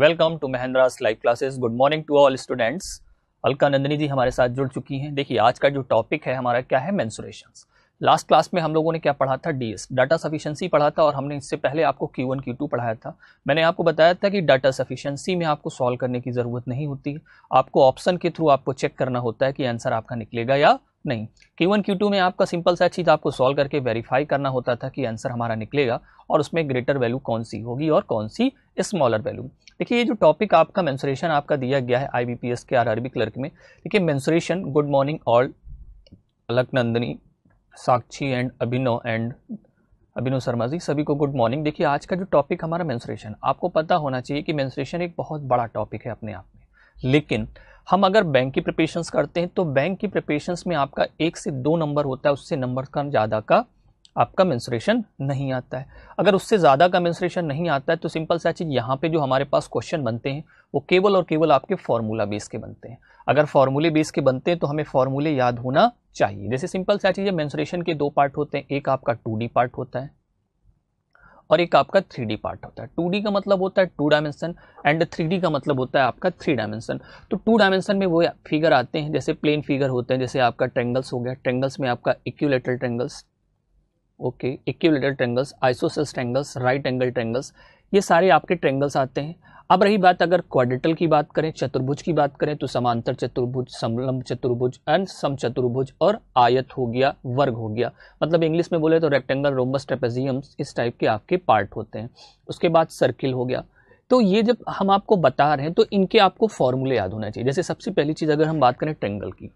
welcome to Mahendras live classes good morning to all students Alka Nandini ji हमारे साथ जुड़ चुकी हैं देखिए आज का जो टॉपिक है हमारा क्या है मैंसुरेशन लास्ट क्लास में हम लोगों ने क्या पढ़ा था डी एस डाटा सफिशेंसी पढ़ा था और हमने इससे पहले आपको क्यू वन क्यू टू पढ़ाया था मैंने आपको बताया था कि डाटा सफिशेंसी में आपको सॉल्व करने की ज़रूरत नहीं होती आपको ऑप्शन के थ्रू आपको चेक करना होता है कि आंसर आपका निकलेगा या नहीं Q1 Q2 में आपका सिंपल सा चीज़ आपको सॉल्व करके वेरीफाई करना होता था कि आंसर हमारा निकलेगा और उसमें ग्रेटर वैल्यू कौन सी होगी और कौन सी स्मॉलर वैल्यू देखिए ये जो टॉपिक आपका मेंसुरेशन आपका दिया गया है आईबीपीएस के आरआरबी क्लर्क में देखिए mensuration good morning all Alka Nandini Sakshi and Abhinav and Abhinav Sharma ji सभी को गुड मॉर्निंग देखिए आज का जो टॉपिक हमारा मेंसुरेशन आपको पता होना चाहिए कि मेंसुरेशन एक बहुत बड़ा टॉपिक है अपने आप में लेकिन हम अगर बैंक की प्रिपरेशन करते हैं तो बैंक की प्रिपरेशंस में आपका एक से दो नंबर होता है उससे नंबर का ज़्यादा का आपका मेंस्ट्रेशन नहीं आता है अगर उससे ज़्यादा का मेंस्ट्रेशन नहीं आता है तो सिंपल सा चीज़ यहाँ पे जो हमारे पास क्वेश्चन बनते हैं वो केवल और केवल आपके फार्मूला बेस के बनते हैं अगर फार्मूले बेस के बनते हैं तो हमें फार्मूले याद होना चाहिए जैसे सिंपल सा चीज़ है मैंसुरेशन के दो पार्ट होते हैं एक आपका टू पार्ट होता है और एक आपका थ्री पार्ट होता है टू का मतलब होता है टू डायमेंशन एंड थ्री का मतलब होता है आपका थ्री डायमेंशन तो टू डायमेंशन में वो फिगर आते हैं जैसे प्लेन फिगर होते हैं जैसे आपका ट्रेंगल्स हो गया ट्रेंगल्स में आपका equilateral triangles okay equilateral triangles isosceles triangles right angle triangles ये सारे आपके ट्रेंगल्स आते हैं अब रही बात अगर क्वाडिटल की बात करें चतुर्भुज की बात करें तो समांतर चतुर्भुज समलंब चतुर्भुज एंड सम चतुर्भुज और आयत हो गया वर्ग हो गया मतलब इंग्लिश में बोले तो रेक्टेंगल रोमबस ट्रेपेजियम्स इस टाइप के आपके पार्ट होते हैं उसके बाद सर्किल हो गया तो ये जब हम आपको बता रहे हैं तो इनके आपको फॉर्मूले याद होना चाहिए जैसे सबसे पहली चीज़ अगर हम बात करें ट्रेंगल की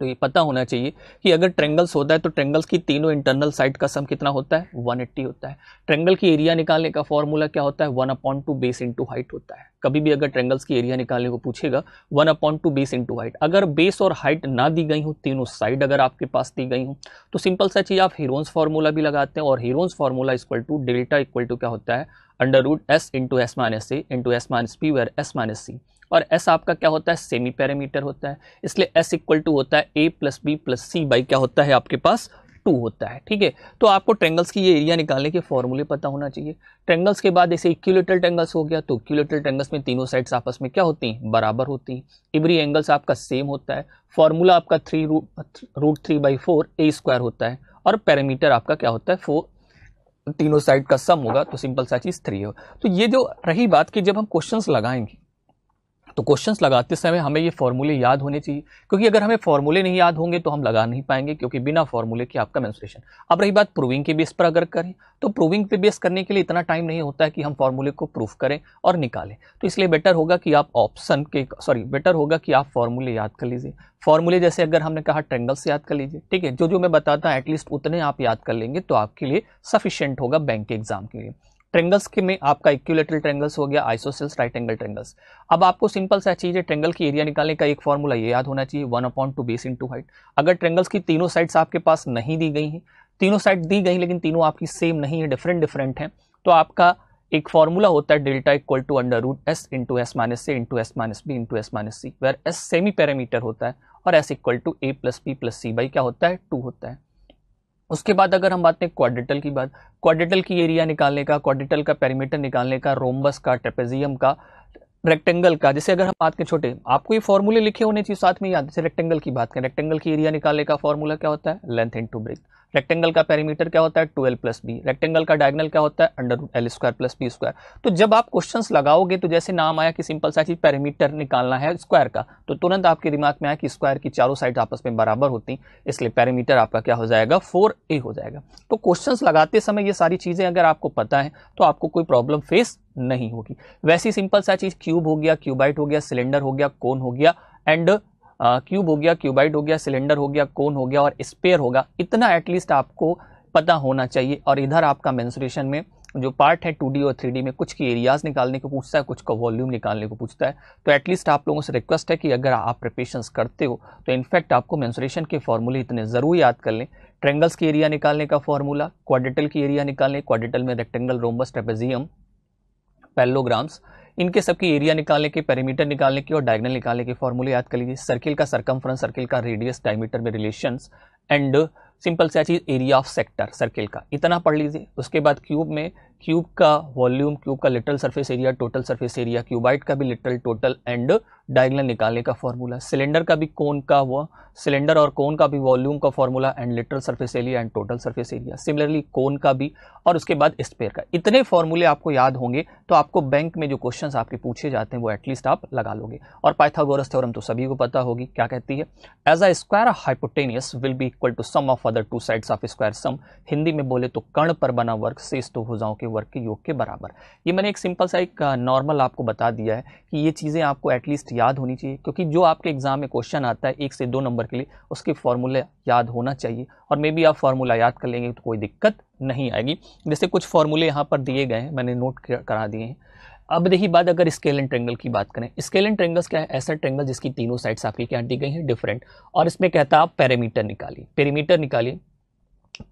तो ये पता होना चाहिए कि अगर ट्रेंगल्स होता है तो ट्रेंगल्स की तीनों इंटरनल साइड का सम कितना होता है 180 होता है ट्रेंगल की एरिया निकालने का फॉर्मूला क्या होता है one upon two base into height होता है कभी भी अगर ट्रेंगल्स की एरिया निकालने को पूछेगा one upon two base into height अगर बेस और हाइट ना दी गई हो तीनों साइड अगर आपके पास दी गई हो तो सिंपल सा चीज़ आप हीरोन्स फार्मूला भी लगाते हैं और Heron's formula equal to delta equal to क्या होता है under root s into s minus c into s minus p where s minus c और एस आपका क्या होता है सेमी पैरामीटर होता है इसलिए एस इक्वल टू होता है a plus b plus c by क्या होता है आपके पास टू होता है ठीक है तो आपको ट्रेंगल्स की ये एरिया निकालने के फॉर्मूले पता होना चाहिए ट्रेंगल्स के बाद ऐसे इक्यूलेटर ट्रेंगल्स हो गया तो इक्यूलेटर ट्रेंगल्स में तीनों साइड्स आपस में क्या होती हैं बराबर होती हैं इवरी एंगल्स आपका सेम होता है फॉर्मूला आपका three root root three by four a square होता है और पैरामीटर आपका क्या होता है फोर तीनों साइड का सम होगा तो सिंपल सा चीज़ थ्री होगा तो ये जो रही बात कि जब हम क्वेश्चंस लगाएंगे तो क्वेश्चंस लगाते समय हमें ये फॉर्मूले याद होने चाहिए क्योंकि अगर हमें फॉर्मूले नहीं याद होंगे तो हम लगा नहीं पाएंगे क्योंकि बिना फॉर्मूले के आपका मैंसुरेशन अब रही बात प्रूविंग के बेस पर अगर करें तो प्रूविंग पे बेस करने के लिए इतना टाइम नहीं होता है कि हम फॉर्मूले को प्रूफ करें और निकालें तो इसलिए बेटर होगा कि आप ऑप्शन के सॉरी बेटर होगा कि आप फॉर्मूले याद कर लीजिए फॉर्मूले जैसे अगर हमने कहा ट्रेंगल से याद कर लीजिए ठीक है जो जो मैं बताता हूँ एटलीस्ट उतने आप याद कर लेंगे तो आपके लिए सफिशियंट होगा बैंक के एग्जाम के लिए ट्रेंगल्स के में आपका इक्यूलेटरल ट्रेंगल्स हो गया आइसोसेल्स राइट एंगल ट्रेंगल्स अब आपको सिंपल सा चीज़ है ट्रेंगल की एरिया निकालने का एक फॉर्मूला ये याद होना चाहिए one upon two base into height अगर ट्रेंगल्स की तीनों साइड्स आपके पास नहीं दी गई हैं तीनों साइड दी गई लेकिन तीनों आपकी सेम नहीं है डिफरेंट डिफरेंट हैं तो आपका एक फॉर्मूला होता है delta equal to under root s into s minus c into s minus b into s minus c where s semi parameter होता है और s equal to a plus b plus c by क्या होता है to होता है उसके बाद अगर हम बात करें क्वाड्रिटल की बात क्वाडिटल की एरिया निकालने का क्वाडिटल का पेरीमीटर निकालने का रोम्बस का ट्रेपेजियम का रेक्टेंगल का जैसे अगर हम बात करें छोटे आपको ये फॉर्मूले लिखे होने चाहिए साथ में याद जैसे रेक्टेंगल की बात करें रेक्टेंगल की एरिया निकालने का फॉर्मूला क्या होता है length into breadth rectangle का पेरीमीटर क्या होता है ट्वेल्व प्लस बी रेक्टेंगल का डायगनल क्या होता है under l square plus B square तो जब आप क्वेश्चन लगाओगे तो जैसे नाम आया कि सिंपल सा चीज पेरीमीटर निकालना है स्क्वायर का तो तुरंत आपके दिमाग में आया कि स्क्वायर की चारों साइड आपस में बराबर होती इसलिए पेरीमीटर आपका क्या हो जाएगा फोर ए हो जाएगा तो क्वेश्चन लगाते समय ये सारी चीज़ें अगर आपको पता है तो आपको कोई प्रॉब्लम फेस नहीं होगी वैसी सिंपल सा चीज़ क्यूब हो गया क्यूबाइट हो गया सिलेंडर हो गया कोन हो गया एंड क्यूब हो गया क्यूबाइट हो गया सिलेंडर हो गया कोन हो गया और स्पेयर होगा इतना एटलीस्ट आपको पता होना चाहिए और इधर आपका मैंसुरेशन में जो पार्ट है टू और थ्री में कुछ की एरियाज निकालने को पूछता है कुछ का वॉल्यूम निकालने को पूछता है तो एटलीस्ट आप लोगों से रिक्वेस्ट है कि अगर आप प्रिपेशन करते हो तो इनफैक्ट आपको मैंसुरेशन के फॉर्मूले इतने ज़रूर याद कर लें ट्रेंगल्स की एरिया निकालने का फॉर्मूला क्वाडिटल की एरिया निकालने क्वाडिटल में रेक्टेंगल रोमबस ट्रेपेजियम पेलोग्राम्स इनके सबकी एरिया निकालने के पेरीमीटर निकालने की और डायगनल निकालने के फॉर्मूले याद कर लीजिए सर्किल का सरकम सर्किल का रेडियस डायमीटर में रिलेशन एंड सिंपल सा चीज एरिया ऑफ सेक्टर सर्किल का इतना पढ़ लीजिए उसके बाद क्यूब में क्यूब का वॉल्यूम क्यूब का lateral surface area total surface area cuboid का भी लिटल टोटल एंड डायगनल निकालने का फॉर्मूला सिलेंडर का भी कोन का हुआ सिलेंडर और कोन का भी वॉल्यूम का formula and lateral surface area and total surface area similarly cone का भी और उसके बाद स्पेयर का इतने फॉर्मूले आपको याद होंगे तो आपको बैंक में जो क्वेश्चन आपके पूछे जाते हैं वो एटलीस्ट आप लगा लोगे और पाइथागोरस थ्योरम तो सभी को पता होगी क्या कहती है as a square hypotenuse will be equal to sum of other two sides of square sum Hindi में बोले तो कर्ण पर बना वर्क शेष तो हो के के वर्ग के योग के बराबर ये मैंने एक सिंपल सा एक नॉर्मल आपको बता दिया है कि ये चीज़ें आपको एटलीस्ट याद होनी चाहिए क्योंकि जो आपके एग्ज़ाम में क्वेश्चन आता है एक से दो नंबर के लिए उसके फॉर्मूले याद होना चाहिए और मे बी आप फार्मूला याद कर लेंगे तो कोई दिक्कत नहीं आएगी जैसे कुछ फार्मूले यहाँ पर दिए गए हैं मैंने नोट करा दिए हैं अब देखिए बात अगर स्केल एंड ट्रेंगल की बात करें स्केल एंड ट्रेंगल्स क्या है ऐसा ट्रेंगल जिसकी तीनों साइड्स आपकी क्या दी गई हैं डिफरेंट और इसमें कहता आप पैरामीटर निकालिए पेरीमीटर निकालिए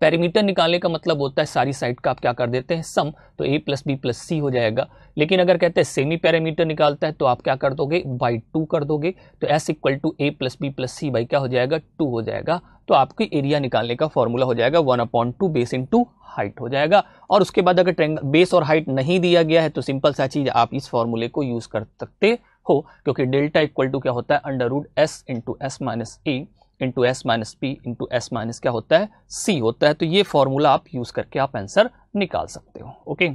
पैरीमीटर निकालने का मतलब होता है सारी साइड का आप क्या कर देते हैं सम तो a plus b plus c हो जाएगा लेकिन अगर कहते हैं सेमी पैरामीटर निकालता है तो आप क्या कर दोगे बाई टू कर दोगे तो s equal to a plus b plus c by क्या हो जाएगा टू हो जाएगा तो आपकी एरिया निकालने का फॉर्मूला हो जाएगा one upon two base into height हो जाएगा और उसके बाद अगर ट्रेंगल बेस और हाइट नहीं दिया गया है तो सिंपल सा चीज़ आप इस फॉर्मूले को यूज़ कर सकते हो क्योंकि डेल्टा इक्वल टू क्या होता है under root s into s minus a into s minus p into s minus क्या होता है सी होता है तो ये फॉर्मूला आप यूज़ करके आप आंसर निकाल सकते हो ओके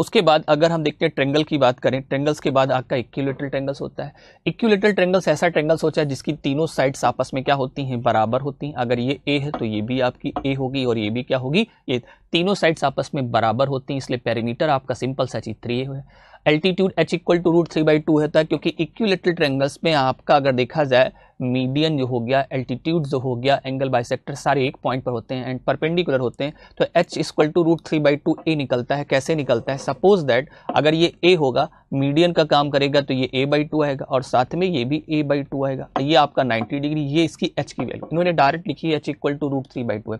उसके बाद अगर हम देखते हैं ट्रेंगल की बात करें ट्रेंगल्स के बाद आपका इक्यूलेटरल ट्रेंगल्स होता है इक्यूलेटरल ट्रेंगल्स ऐसा ट्रेंगल्स होता है जिसकी तीनों साइड्स आपस में क्या होती हैं बराबर होती हैं अगर ये ए है तो ये भी आपकी ए होगी और ये भी क्या होगी ये तीनों साइड्स आपस में बराबर होती हैं इसलिए पेरीमीटर आपका सिंपल सा चीज थ्री ए है altitude h equal to root three by two है है तो क्योंकि इक्विलेटरल ट्रेंगल्स में आपका अगर देखा जाए मीडियन जो हो गया एल्टीट्यूड जो हो गया एंगल बाइसेक्टर सारे एक पॉइंट पर होते हैं एंड परपेंडिकुलर होते हैं तो h equal to root three by two a निकलता है कैसे निकलता है सपोज दैट अगर ये ए होगा मीडियन का काम करेगा तो ये ए बाई टू आएगा और साथ में ये भी ए बाई टू आएगा ये आपका 90 डिग्री ये इसकी एच की वैल्यू इन्होंने डायरेक्ट लिखी है h equal to root three by two है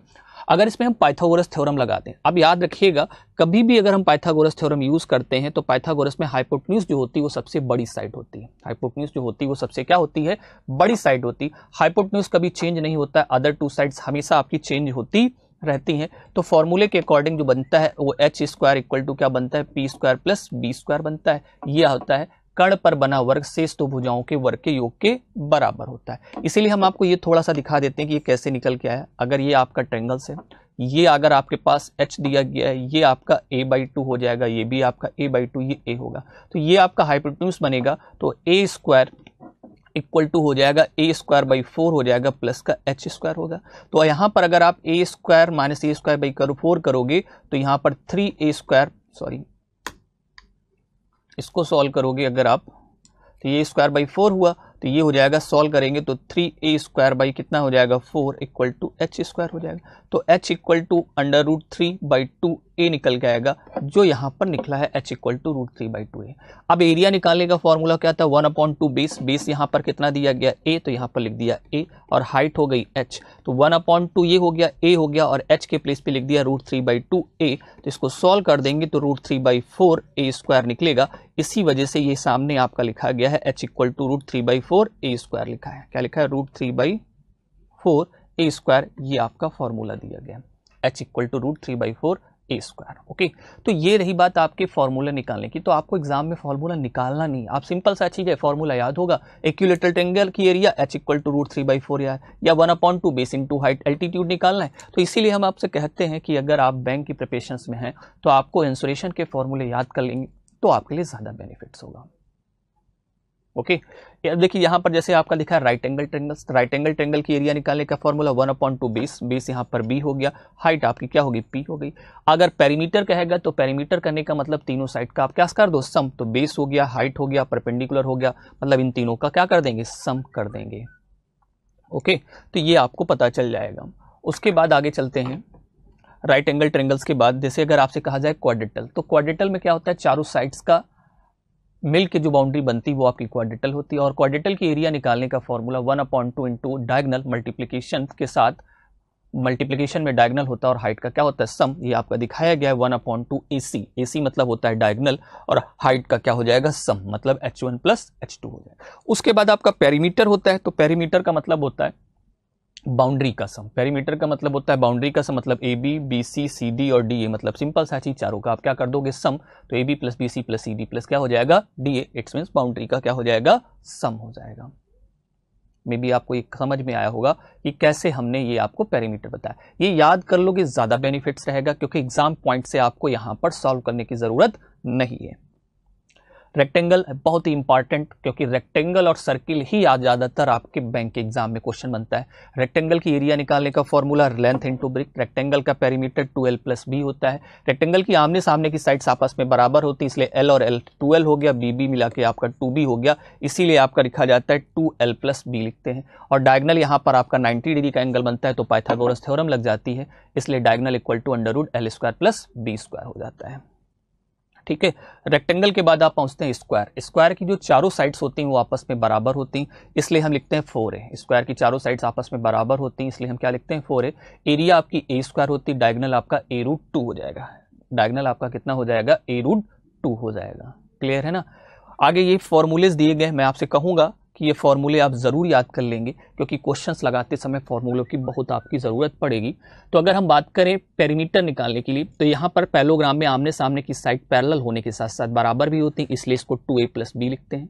अगर इसमें हम पाइथागोरस थ्योरम लगाते हैं अब याद रखिएगा कभी भी अगर हम पाइथागोरस थ्योरम यूज़ करते हैं तो पाइथागोरस में हाइपोटन्यूस जो होती है वो सबसे बड़ी साइड होती है हाइपोटन्यूस जो होती है वो सबसे क्या होती है बड़ी साइड होती है हाइपोटन्यूज कभी चेंज नहीं होता है अदर टू साइड्स हमेशा आपकी चेंज होती रहती हैं तो फॉर्मूले के अकॉर्डिंग जो बनता है वो एच स्क्वायर इक्वल टू क्या बनता है p square plus B square बनता है यह होता है कण पर बना वर्ग शेष दो तो भुजाओं के वर्ग के योग के बराबर होता है इसीलिए हम आपको ये थोड़ा सा दिखा देते हैं कि ये कैसे निकल के आया अगर ये आपका ट्रेंगल्स है ये अगर आपके पास एच दिया गया है ये आपका ए बाई टू हो जाएगा ये भी आपका ए बाई टू ये ए होगा तो ये आपका हाइपोटन्यूस बनेगा तो ए स्क्वायर इक्वल टू हो जाएगा ए स्क्वायर बाई फोर हो जाएगा प्लस का एच स्क्वायर होगा तो यहाँ पर अगर आप a square minus a square by करो फोर करोगे तो यहाँ पर थ्री ए स्क्वायर सॉरी इसको सॉल्व करोगे अगर आप तो ये स्क्वायर बाई फोर हुआ तो ये हो जाएगा सॉल्व करेंगे तो थ्री ए स्क्वायर बाई कितना हो जाएगा four equal to h square हो जाएगा तो h equal to under root three by two a निकल के आएगा जो यहाँ पर निकला है h equal to root three by two a अब एरिया निकालने का फॉर्मूला क्या था one upon two base base यहाँ पर कितना दिया गया ए तो यहाँ पर लिख दिया ए और हाइट हो गई एच तो वन अपॉन टू ये हो गया ए हो गया और एच के प्लेस पे लिख दिया root three by two a तो इसको सॉल्व कर देंगे तो root three by four a square निकलेगा इसी वजह से ये सामने आपका लिखा गया है h equal to root three by four four a square लिखा है क्या लिखा है root three by four a square ये आपका फॉर्मूला दिया गया h equal to root three by four a square okay तो ये रही बात आपके फॉर्मूला निकालने की तो आपको एग्जाम में फॉर्मूला निकालना नहीं आप सिंपल सा चीज़ है फॉर्मूला याद होगा एक्यूलेटर टेंगल की area h equal to root three by four या या one upon two base into height altitude निकालना है तो इसीलिए हम आपसे कहते हैं कि अगर आप बैंक की प्रिपरेशन में हैं तो आपको इंसुरेशन के फॉर्मूले याद कर लेंगे तो आपके लिए ज़्यादा बेनिफिट्स होगा ओके देखिए यहाँ पर जैसे आपका लिखा है right angle triangles right angle triangle की एरिया निकालने का formula one upon two base base यहाँ पर बी हो गया हाइट आपकी क्या होगी पी हो गई अगर पेरीमीटर कहेगा तो पेरीमीटर करने का मतलब तीनों साइड का आप क्या कर दो सम तो बेस हो गया हाइट हो गया परपेंडिकुलर हो गया मतलब इन तीनों का क्या कर देंगे सम कर देंगे ओके तो ये आपको पता चल जाएगा उसके बाद आगे चलते हैं राइट एंगल ट्रेंगल्स के बाद जैसे अगर आपसे कहा जाए क्वाडिटल तो क्वाडिटल में क्या होता है चारों साइड्स का मिल के जो बाउंड्री बनती वो आपकी क्वाडिटल होती है और क्वाडिटल की एरिया निकालने का formula one upon two into diagonal multiplication के साथ मल्टीप्लीकेशन में डायगनल होता है और हाइट का क्या होता है सम ये आपका दिखाया गया है one upon two a c a c मतलब होता है डायगनल और हाइट का क्या हो जाएगा सम मतलब h one plus h two हो जाएगा उसके बाद आपका पेरीमीटर होता है तो पेरीमीटर का मतलब होता है बाउंड्री का सम पेरीमीटर का मतलब होता है बाउंड्री का सम मतलब a b b c c d और डी ए मतलब सिंपल सा चीज चारों का आप क्या कर दोगे सम तो a b plus b c plus c d plus क्या हो जाएगा d a it's means boundary का क्या हो जाएगा सम हो जाएगा मे बी आपको एक समझ में आया होगा कि कैसे हमने ये आपको पैरामीटर बताया ये याद कर लोगे ज़्यादा बेनिफिट्स रहेगा क्योंकि एग्जाम पॉइंट से आपको यहाँ पर सॉल्व करने की ज़रूरत नहीं है रेक्टेंगल बहुत ही इंपॉर्टेंट क्योंकि रेक्टेंगल और सर्किल ही आज ज़्यादातर आपके बैंक के एग्जाम में क्वेश्चन बनता है रेक्टेंगल की एरिया निकालने का formula length into breadth rectangle का perimeter two l plus b होता है रेक्टेंगल की आमने सामने की साइड्स आपस में बराबर होती है इसलिए एल और एल टू हो गया बी बी मिला के आपका टू बी हो गया इसीलिए आपका लिखा जाता है टू एल प्लस बी लिखते हैं और डायगनल यहाँ पर आपका नाइन्टी डिग्री का एंगल बनता है तो पाइथागोरस थ्योरम लग जाती है इसलिए diagonal equal to under root l square plus B square हो जाता है ठीक है रेक्टेंगल के बाद आप पहुंचते हैं स्क्वायर स्क्वायर की जो चारों साइड्स होती हैं वो आपस में बराबर होती हैं इसलिए हम लिखते हैं फोर ए स्क्वायर की चारों साइड्स आपस में बराबर होती हैं इसलिए हम क्या लिखते हैं फोर ए एरिया आपकी ए स्क्वायर होती है डायगनल आपका ए रूट टू हो जाएगा डायगनल आपका कितना हो जाएगा ए रूट टू हो जाएगा क्लियर है ना आगे ये फॉर्मूलेज दिए गए मैं आपसे कहूँगा कि ये फॉर्मूले आप ज़रूर याद कर लेंगे क्योंकि क्वेश्चंस लगाते समय फॉर्मूलों की बहुत आपकी ज़रूरत पड़ेगी तो अगर हम बात करें पेरीमीटर निकालने के लिए तो यहाँ पर पैलोग्राम में आमने सामने की साइड पैरल होने के साथ साथ बराबर भी होती है इसलिए इसको टू ए प्लस बी लिखते हैं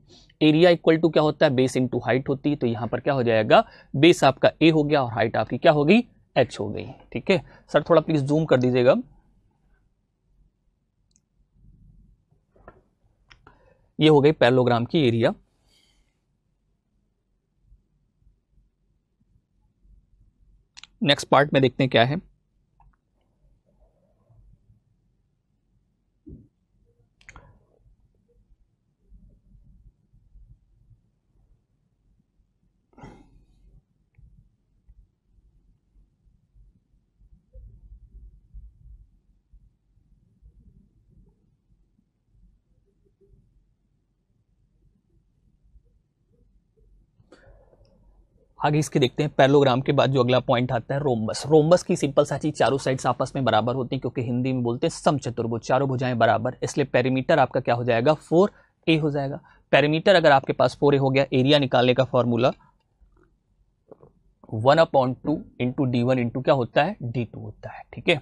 एरिया इक्वल टू क्या होता है बेस इंटू हाइट होती है तो यहाँ पर क्या हो जाएगा बेस आपका ए हो गया और हाइट आपकी क्या होगी एच हो गई ठीक है सर थोड़ा प्लीज़ जूम कर दीजिएगा ये हो गई पैरलोग्राम की एरिया नेक्स्ट पार्ट में देखते हैं क्या है आगे इसके देखते हैं पैरलोग्राम के बाद जो अगला पॉइंट आता है रोमबस रोमबस की सिंपल सा चीज चारों साइड्स आपस में बराबर होती हैं क्योंकि हिंदी में बोलते हैं समचतुर्भुज चारों भुजाएं बराबर इसलिए पेरीमीटर आपका क्या हो जाएगा फोर ए हो जाएगा पेरीमीटर अगर आपके पास फोर ए हो गया एरिया निकालने का formula one upon two into d one into क्या होता है डी टू होता है ठीक है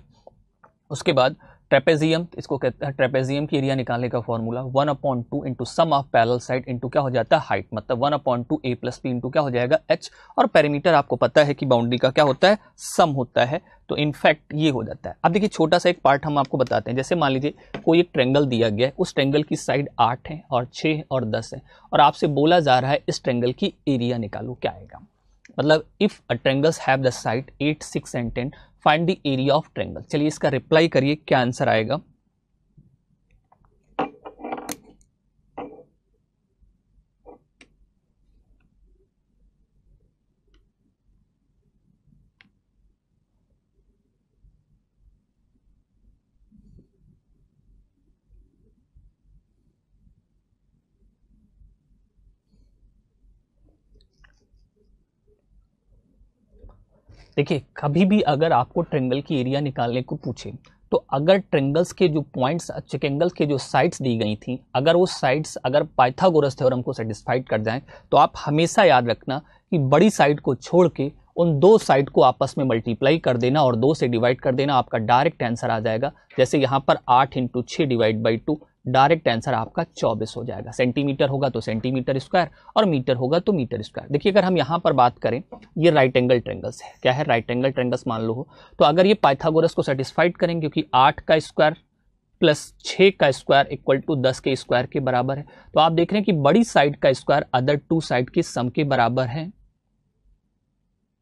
उसके बाद ट्रेपेजियम इसको कहते हैं ट्रेपेजियम की एरिया निकालने का formula one upon two into sum of parallel side into क्या हो जाता है हाइट मतलब one upon two a plus p into क्या हो जाएगा एच और पैरामीटर आपको पता है कि बाउंड्री का क्या होता है सम होता है तो इनफैक्ट ये हो जाता है अब देखिए छोटा सा एक पार्ट हम आपको बताते हैं जैसे मान लीजिए कोई एक ट्रेंगल दिया गया है उस ट्रेंगल की साइड आठ है और छः और दस है और आपसे बोला जा रहा है इस ट्रेंगल की एरिया निकालो क्या आएगा मतलब if a triangles have the side eight six and ten find the area of triangle चलिए इसका रिप्लाई करिए क्या आंसर आएगा देखिए कभी भी अगर आपको ट्रेंगल की एरिया निकालने को पूछे तो अगर ट्रेंगल्स के जो पॉइंट्स चिकेंगल्स के जो साइड्स दी गई थी अगर वो साइड्स अगर पाइथागोरस थ्योरम को सेटिस्फाइड कर जाएं तो आप हमेशा याद रखना कि बड़ी साइड को छोड़ के उन दो साइड को आपस में मल्टीप्लाई कर देना और दो से डिवाइड कर देना आपका डायरेक्ट आंसर आ जाएगा जैसे यहाँ पर आठ इंटू छः divide by two direct answer आपका चौबीस हो जाएगा सेंटीमीटर होगा तो सेंटीमीटर स्क्वायर और मीटर होगा तो मीटर स्क्वायर देखिए अगर हम यहाँ पर बात करें ये राइट एंगल ट्रेंगल्स है क्या है राइट एंगल ट्रेंगल्स मान लो हो तो अगर ये पाइथागोरस को सेटिस्फाइड करेंगे क्योंकि आठ का स्क्वायर प्लस छः का स्क्वायर इक्वल टू दस के स्क्वायर के बराबर है तो आप देख रहे हैं कि बड़ी साइड का स्क्वायर अदर टू साइड के सम के बराबर है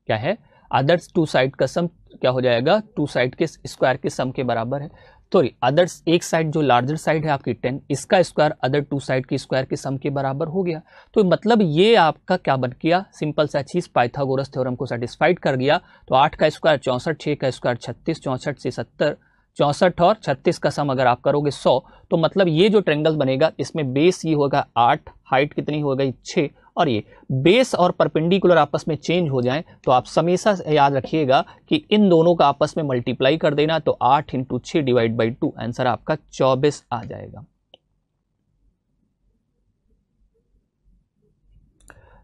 क्या है अदर्स टू साइड का सम क्या हो जाएगा टू साइड के स्क्वायर के सम के बराबर है सॉरी अदर्स एक साइड जो लार्जर साइड है आपकी टेन इसका स्क्वायर अदर टू साइड के स्क्वायर के सम के बराबर हो गया तो मतलब ये आपका क्या बन गया सिंपल सा चीज़ पाइथागोरस थ्योरम को सेटिस्फाइड कर गया तो आठ का स्क्वायर चौंसठ छः का स्क्वायर छत्तीस चौंसठ से सत्तर चौंसठ और छत्तीस का सम अगर आप करोगे सौ तो मतलब ये जो ट्रेंगल बनेगा इसमें बेस ये होगा आठ हाइट कितनी हो गई छः और ये बेस और परपेंडिकुलर आपस में चेंज हो जाएं तो आप हमेशा याद रखिएगा कि इन दोनों का आपस में मल्टीप्लाई कर देना तो आठ इंटू छः डिवाइड बाई टू आंसर आपका चौबीस आ जाएगा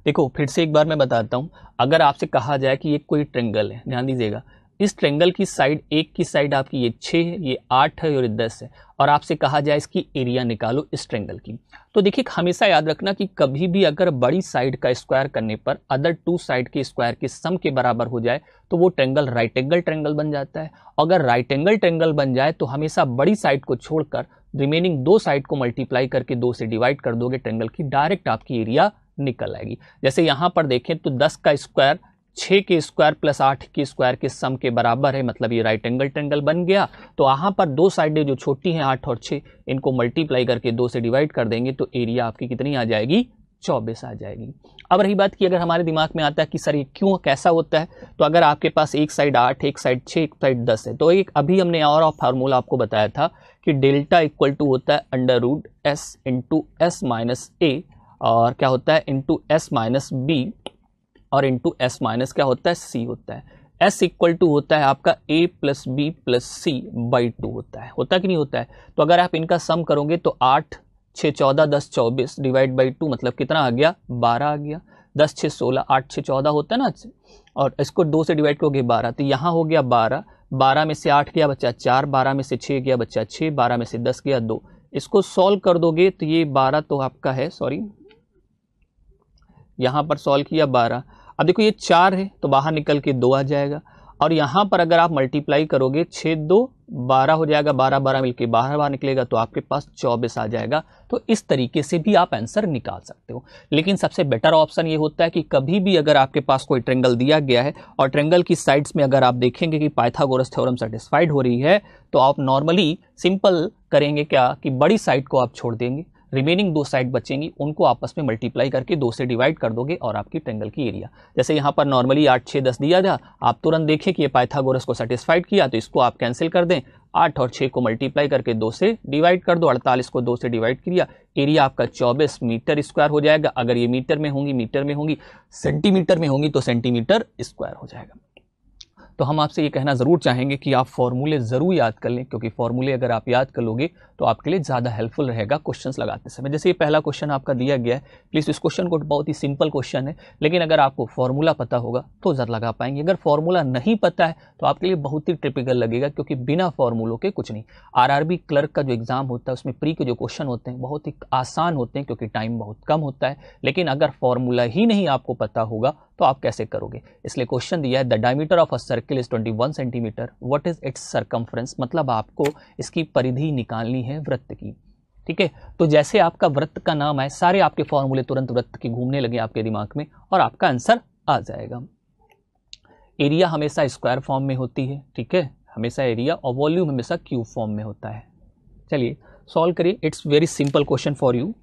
देखो फिर से एक बार मैं बताता हूँ अगर आपसे कहा जाए कि ये कोई ट्रेंगल है ध्यान दीजिएगा इस ट्रेंगल की साइड एक की साइड आपकी ये छः है ये आठ है और ये दस है और आपसे कहा जाए इसकी एरिया निकालो इस ट्रेंगल की तो देखिए हमेशा याद रखना कि कभी भी अगर बड़ी साइड का स्क्वायर करने पर अदर टू साइड के स्क्वायर के सम के बराबर हो जाए तो वो ट्रेंगल राइट एंगल ट्रेंगल बन जाता है अगर राइट एंगल ट्रेंगल बन जाए तो हमेशा बड़ी साइड को छोड़कर रिमेनिंग दो साइड को मल्टीप्लाई करके दो से डिवाइड कर दोगे ट्रेंगल की डायरेक्ट आपकी एरिया निकल आएगी जैसे यहाँ पर देखें तो दस का स्क्वायर छः के स्क्वायर प्लस आठ के स्क्वायर के सम के बराबर है मतलब ये राइट एंगल ट्रेंगल बन गया तो यहाँ पर दो साइडें जो छोटी हैं आठ और छः इनको मल्टीप्लाई करके दो से डिवाइड कर देंगे तो एरिया आपकी कितनी आ जाएगी चौबीस आ जाएगी अब रही बात की अगर हमारे दिमाग में आता है कि सर ये क्यों कैसा होता है तो अगर आपके पास एक साइड आठ एक साइड छः एक साइड दस है तो एक अभी हमने और फार्मूला आपको बताया था कि डेल्टा इक्वल टू होता है under root s into s minus a और क्या होता है इंटू एस माइनस बी और इंटू एस माइनस क्या होता है सी होता है एस इक्वल टू होता है आपका a plus b plus c by two होता है होता कि नहीं होता है तो अगर आप इनका सम करोगे तो आठ छः चौदह दस चौबीस डिवाइड बाई टू मतलब कितना आ गया बारह आ गया दस छः सोलह आठ छः चौदह होता है ना और इसको दो से डिवाइड करोगे बारह तो यहाँ हो गया बारह बारह में से आठ गया बच्चा चार बारह में से छः गया बच्चा छः बारह में से दस गया दो इसको सॉल्व कर दोगे तो ये बारह तो आपका है सॉरी यहाँ पर सॉल्व किया बारह अब देखो ये चार है तो बाहर निकल के दो आ जाएगा और यहाँ पर अगर आप मल्टीप्लाई करोगे छः दो बारह हो जाएगा बारह बारह मिलके बारह बार निकलेगा तो आपके पास चौबीस आ जाएगा तो इस तरीके से भी आप आंसर निकाल सकते हो लेकिन सबसे बेटर ऑप्शन ये होता है कि कभी भी अगर आपके पास कोई ट्रेंगल दिया गया है और ट्रेंगल की साइड्स में अगर आप देखेंगे कि पाइथागोरस थ्योरम सेटिस्फाइड हो रही है तो आप नॉर्मली सिंपल करेंगे क्या कि बड़ी साइड को आप छोड़ देंगे रिमेनिंग दो साइड बचेंगी उनको आपस में मल्टीप्लाई करके दो से डिवाइड कर दोगे और आपकी ट्रेंगल की एरिया जैसे यहाँ पर नॉर्मली आठ छः दस दिया था आप तुरंत देखें कि ये पाइथागोरस को सेटिस्फाइड किया तो इसको आप कैंसिल कर दें आठ और छः को मल्टीप्लाई करके दो से डिवाइड कर दो अड़तालीस को दो से डिवाइड किया एरिया आपका चौबीस मीटर स्क्वायर हो जाएगा अगर ये मीटर में होंगी मीटर में होंगी सेंटीमीटर में होंगी तो सेंटीमीटर स्क्वायर हो जाएगा तो हम आपसे ये कहना ज़रूर चाहेंगे कि आप फॉर्मूले ज़रूर याद कर लें क्योंकि फॉर्मूले अगर आप याद कर लोगे तो आपके लिए ज़्यादा हेल्पफुल रहेगा क्वेश्चन लगाते समय जैसे ये पहला क्वेश्चन आपका दिया गया है प्लीज़ इस क्वेश्चन को बहुत ही सिंपल क्वेश्चन है लेकिन अगर आपको फॉर्मूला पता होगा तो जरा लगा पाएंगे अगर फॉर्मूला नहीं पता है तो आपके लिए बहुत ही ट्रिपिकल लगेगा क्योंकि बिना फॉर्मूलों के कुछ नहीं बी क्लर्क का जो एग्ज़ाम होता है उसमें प्री के जो क्वेश्चन होते हैं बहुत ही आसान होते हैं क्योंकि टाइम बहुत कम होता है लेकिन अगर फॉर्मूला ही नहीं आपको पता होगा तो आप कैसे करोगे इसलिए क्वेश्चन दिया है the diameter of a circle is 21 centimetre what is its circumference मतलब आपको इसकी परिधि निकालनी है वृत्त की ठीक है तो जैसे आपका वृत्त का नाम है सारे आपके फॉर्मूले तुरंत वृत्त के घूमने लगे आपके दिमाग में और आपका आंसर आ जाएगा एरिया हमेशा स्क्वायर फॉर्म में होती है ठीक है हमेशा एरिया और वॉल्यूम हमेशा क्यूब फॉर्म में होता है चलिए सॉल्व करिए it's very simple question for you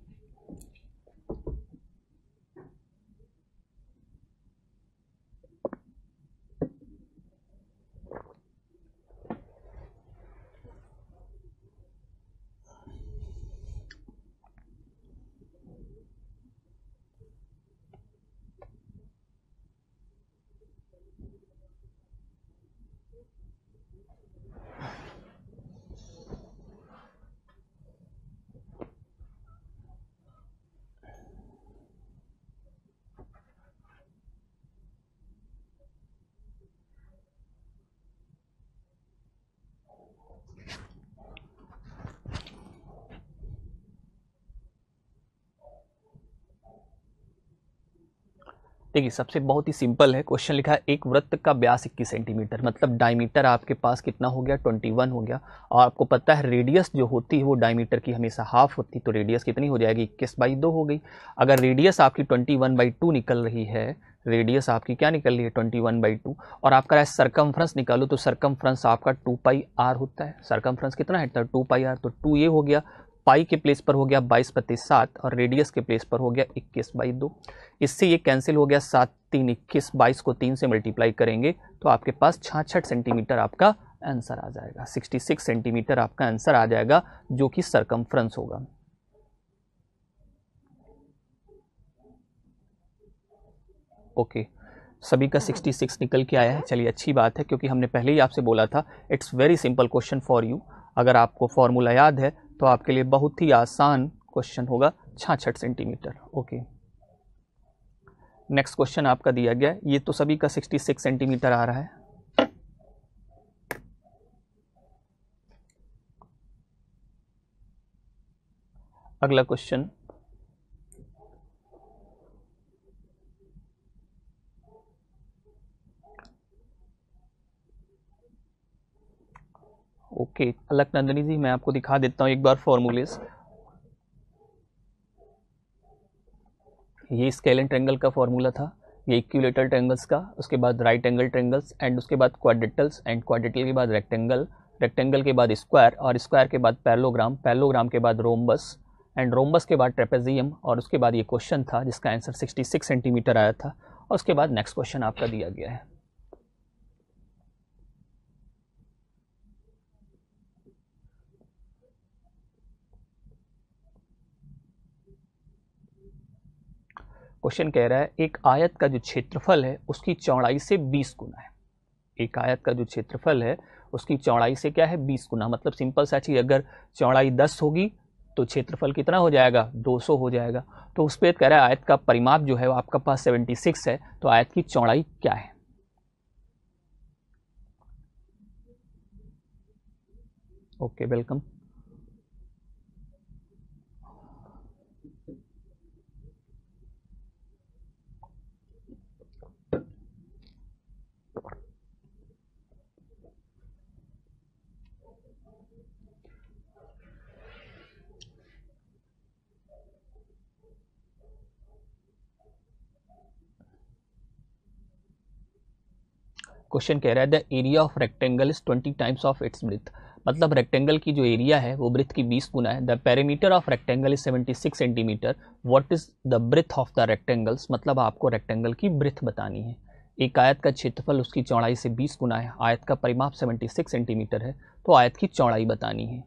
देखिए सबसे बहुत ही सिंपल है क्वेश्चन लिखा है एक वृत्त का ब्यास इक्कीस सेंटीमीटर मतलब डायमीटर आपके पास कितना हो गया ट्वेंटी वन हो गया और आपको पता है रेडियस जो होती है वो डायमीटर की हमेशा हाफ होती है तो रेडियस कितनी हो जाएगी इक्कीस बाई दो हो गई अगर रेडियस आपकी ट्वेंटी वन बाई टू निकल रही है रेडियस आपकी क्या निकल रही है ट्वेंटी वन बाई टू और आपका रहा सरकमफ्रेंस निकालो तो सरकमफ्रेंस आपका टू पाई आर होता है सरकमफ्रेंस कितना है तो टू पाई आर तो टू ये हो गया पाई के प्लेस पर हो गया बाईस बत्तीस सात और रेडियस के प्लेस पर हो गया इक्कीस बाई दो इससे ये कैंसिल हो गया सात तीन इक्कीस बाईस को तीन से मल्टीप्लाई करेंगे तो आपके पास छाछठ सेंटीमीटर आपका आंसर आ जाएगा सिक्स सेंटीमीटर आपका आंसर आ जाएगा जो कि सरकमफ्रेंस होगा ओके सभी का 66 निकल के आया है चलिए अच्छी बात है क्योंकि हमने पहले ही आपसे बोला था it's very simple question for you अगर आपको फॉर्मूला याद है तो आपके लिए बहुत ही आसान क्वेश्चन होगा छाछठ सेंटीमीटर ओके नेक्स्ट क्वेश्चन आपका दिया गया ये तो सभी का 66 सेंटीमीटर आ रहा है अगला क्वेश्चन ओके अलग नंदनी जी मैं आपको दिखा देता हूँ एक बार फॉर्मूलेस ये स्केलन ट्रेंगल का फॉर्मूला था ये इक्यूलेटर ट्रेंगल्स का उसके बाद राइट एंगल ट्रेंगल्स एंड उसके बाद क्वाडिटल्स एंड क्वाडिटल के बाद रेक्टेंगल रेक्टेंगल के बाद स्क्वायर और स्क्वायर के बाद पैलोग्राम पैलोग्राम के बाद रोमबस एंड रोमबस के बाद ट्रेपेजियम और उसके बाद ये क्वेश्चन था जिसका आंसर 66 सेंटीमीटर आया था और उसके बाद नेक्स्ट क्वेश्चन आपका दिया गया है क्वेश्चन कह रहा है एक आयत का जो क्षेत्रफल है उसकी चौड़ाई से बीस गुना है एक आयत का जो क्षेत्रफल है उसकी चौड़ाई से क्या है बीस गुना मतलब सिंपल सा चीज़ अगर चौड़ाई दस होगी तो क्षेत्रफल कितना हो जाएगा 200 हो जाएगा तो उस पर कह रहा है आयत का परिमाप जो है वो आपका पास 76 है तो आयत की चौड़ाई क्या है ओके वेलकम क्वेश्चन कह रहा है the area of rectangle is twenty times of its breadth मतलब रेक्टेंगल की जो एरिया है वो ब्रिथ की बीस गुना है the perimeter of rectangle is seventy six centimetre what is the breadth of the rectangles मतलब आपको रेक्टेंगल की ब्रिथ बतानी है एक आयत का क्षेत्रफल उसकी चौड़ाई से 20 गुना है आयत का परिमाप 76 सेंटीमीटर है तो आयत की चौड़ाई बतानी है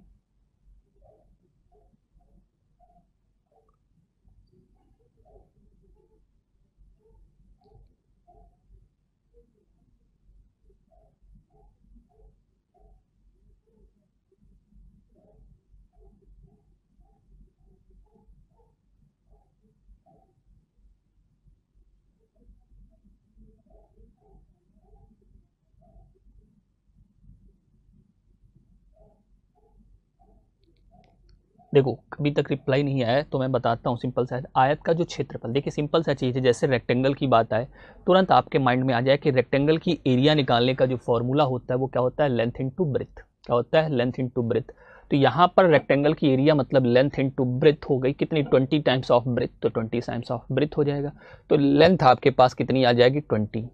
देखो अभी तक रिप्लाई नहीं आया तो मैं बताता हूँ सिंपल सा आयत का जो क्षेत्रफल देखिए सिंपल सा चीज़ है जैसे रेक्टेंगल की बात आए तुरंत आपके माइंड में आ जाए कि रेक्टेंगल की एरिया निकालने का जो फॉर्मूला होता है वो क्या होता है लेंथ इन टू ब्रिथ क्या होता है लेंथ इन टू ब्रिथ तो यहाँ पर रेक्टेंगल की एरिया मतलब लेंथ इन टू ब्रिथ हो गई कितनी ट्वेंटी टाइम्स ऑफ ब्रिथ तो ट्वेंटी टाइम्स ऑफ ब्रिथ हो जाएगा तो लेंथ आपके पास कितनी आ जाएगी ट्वेंटी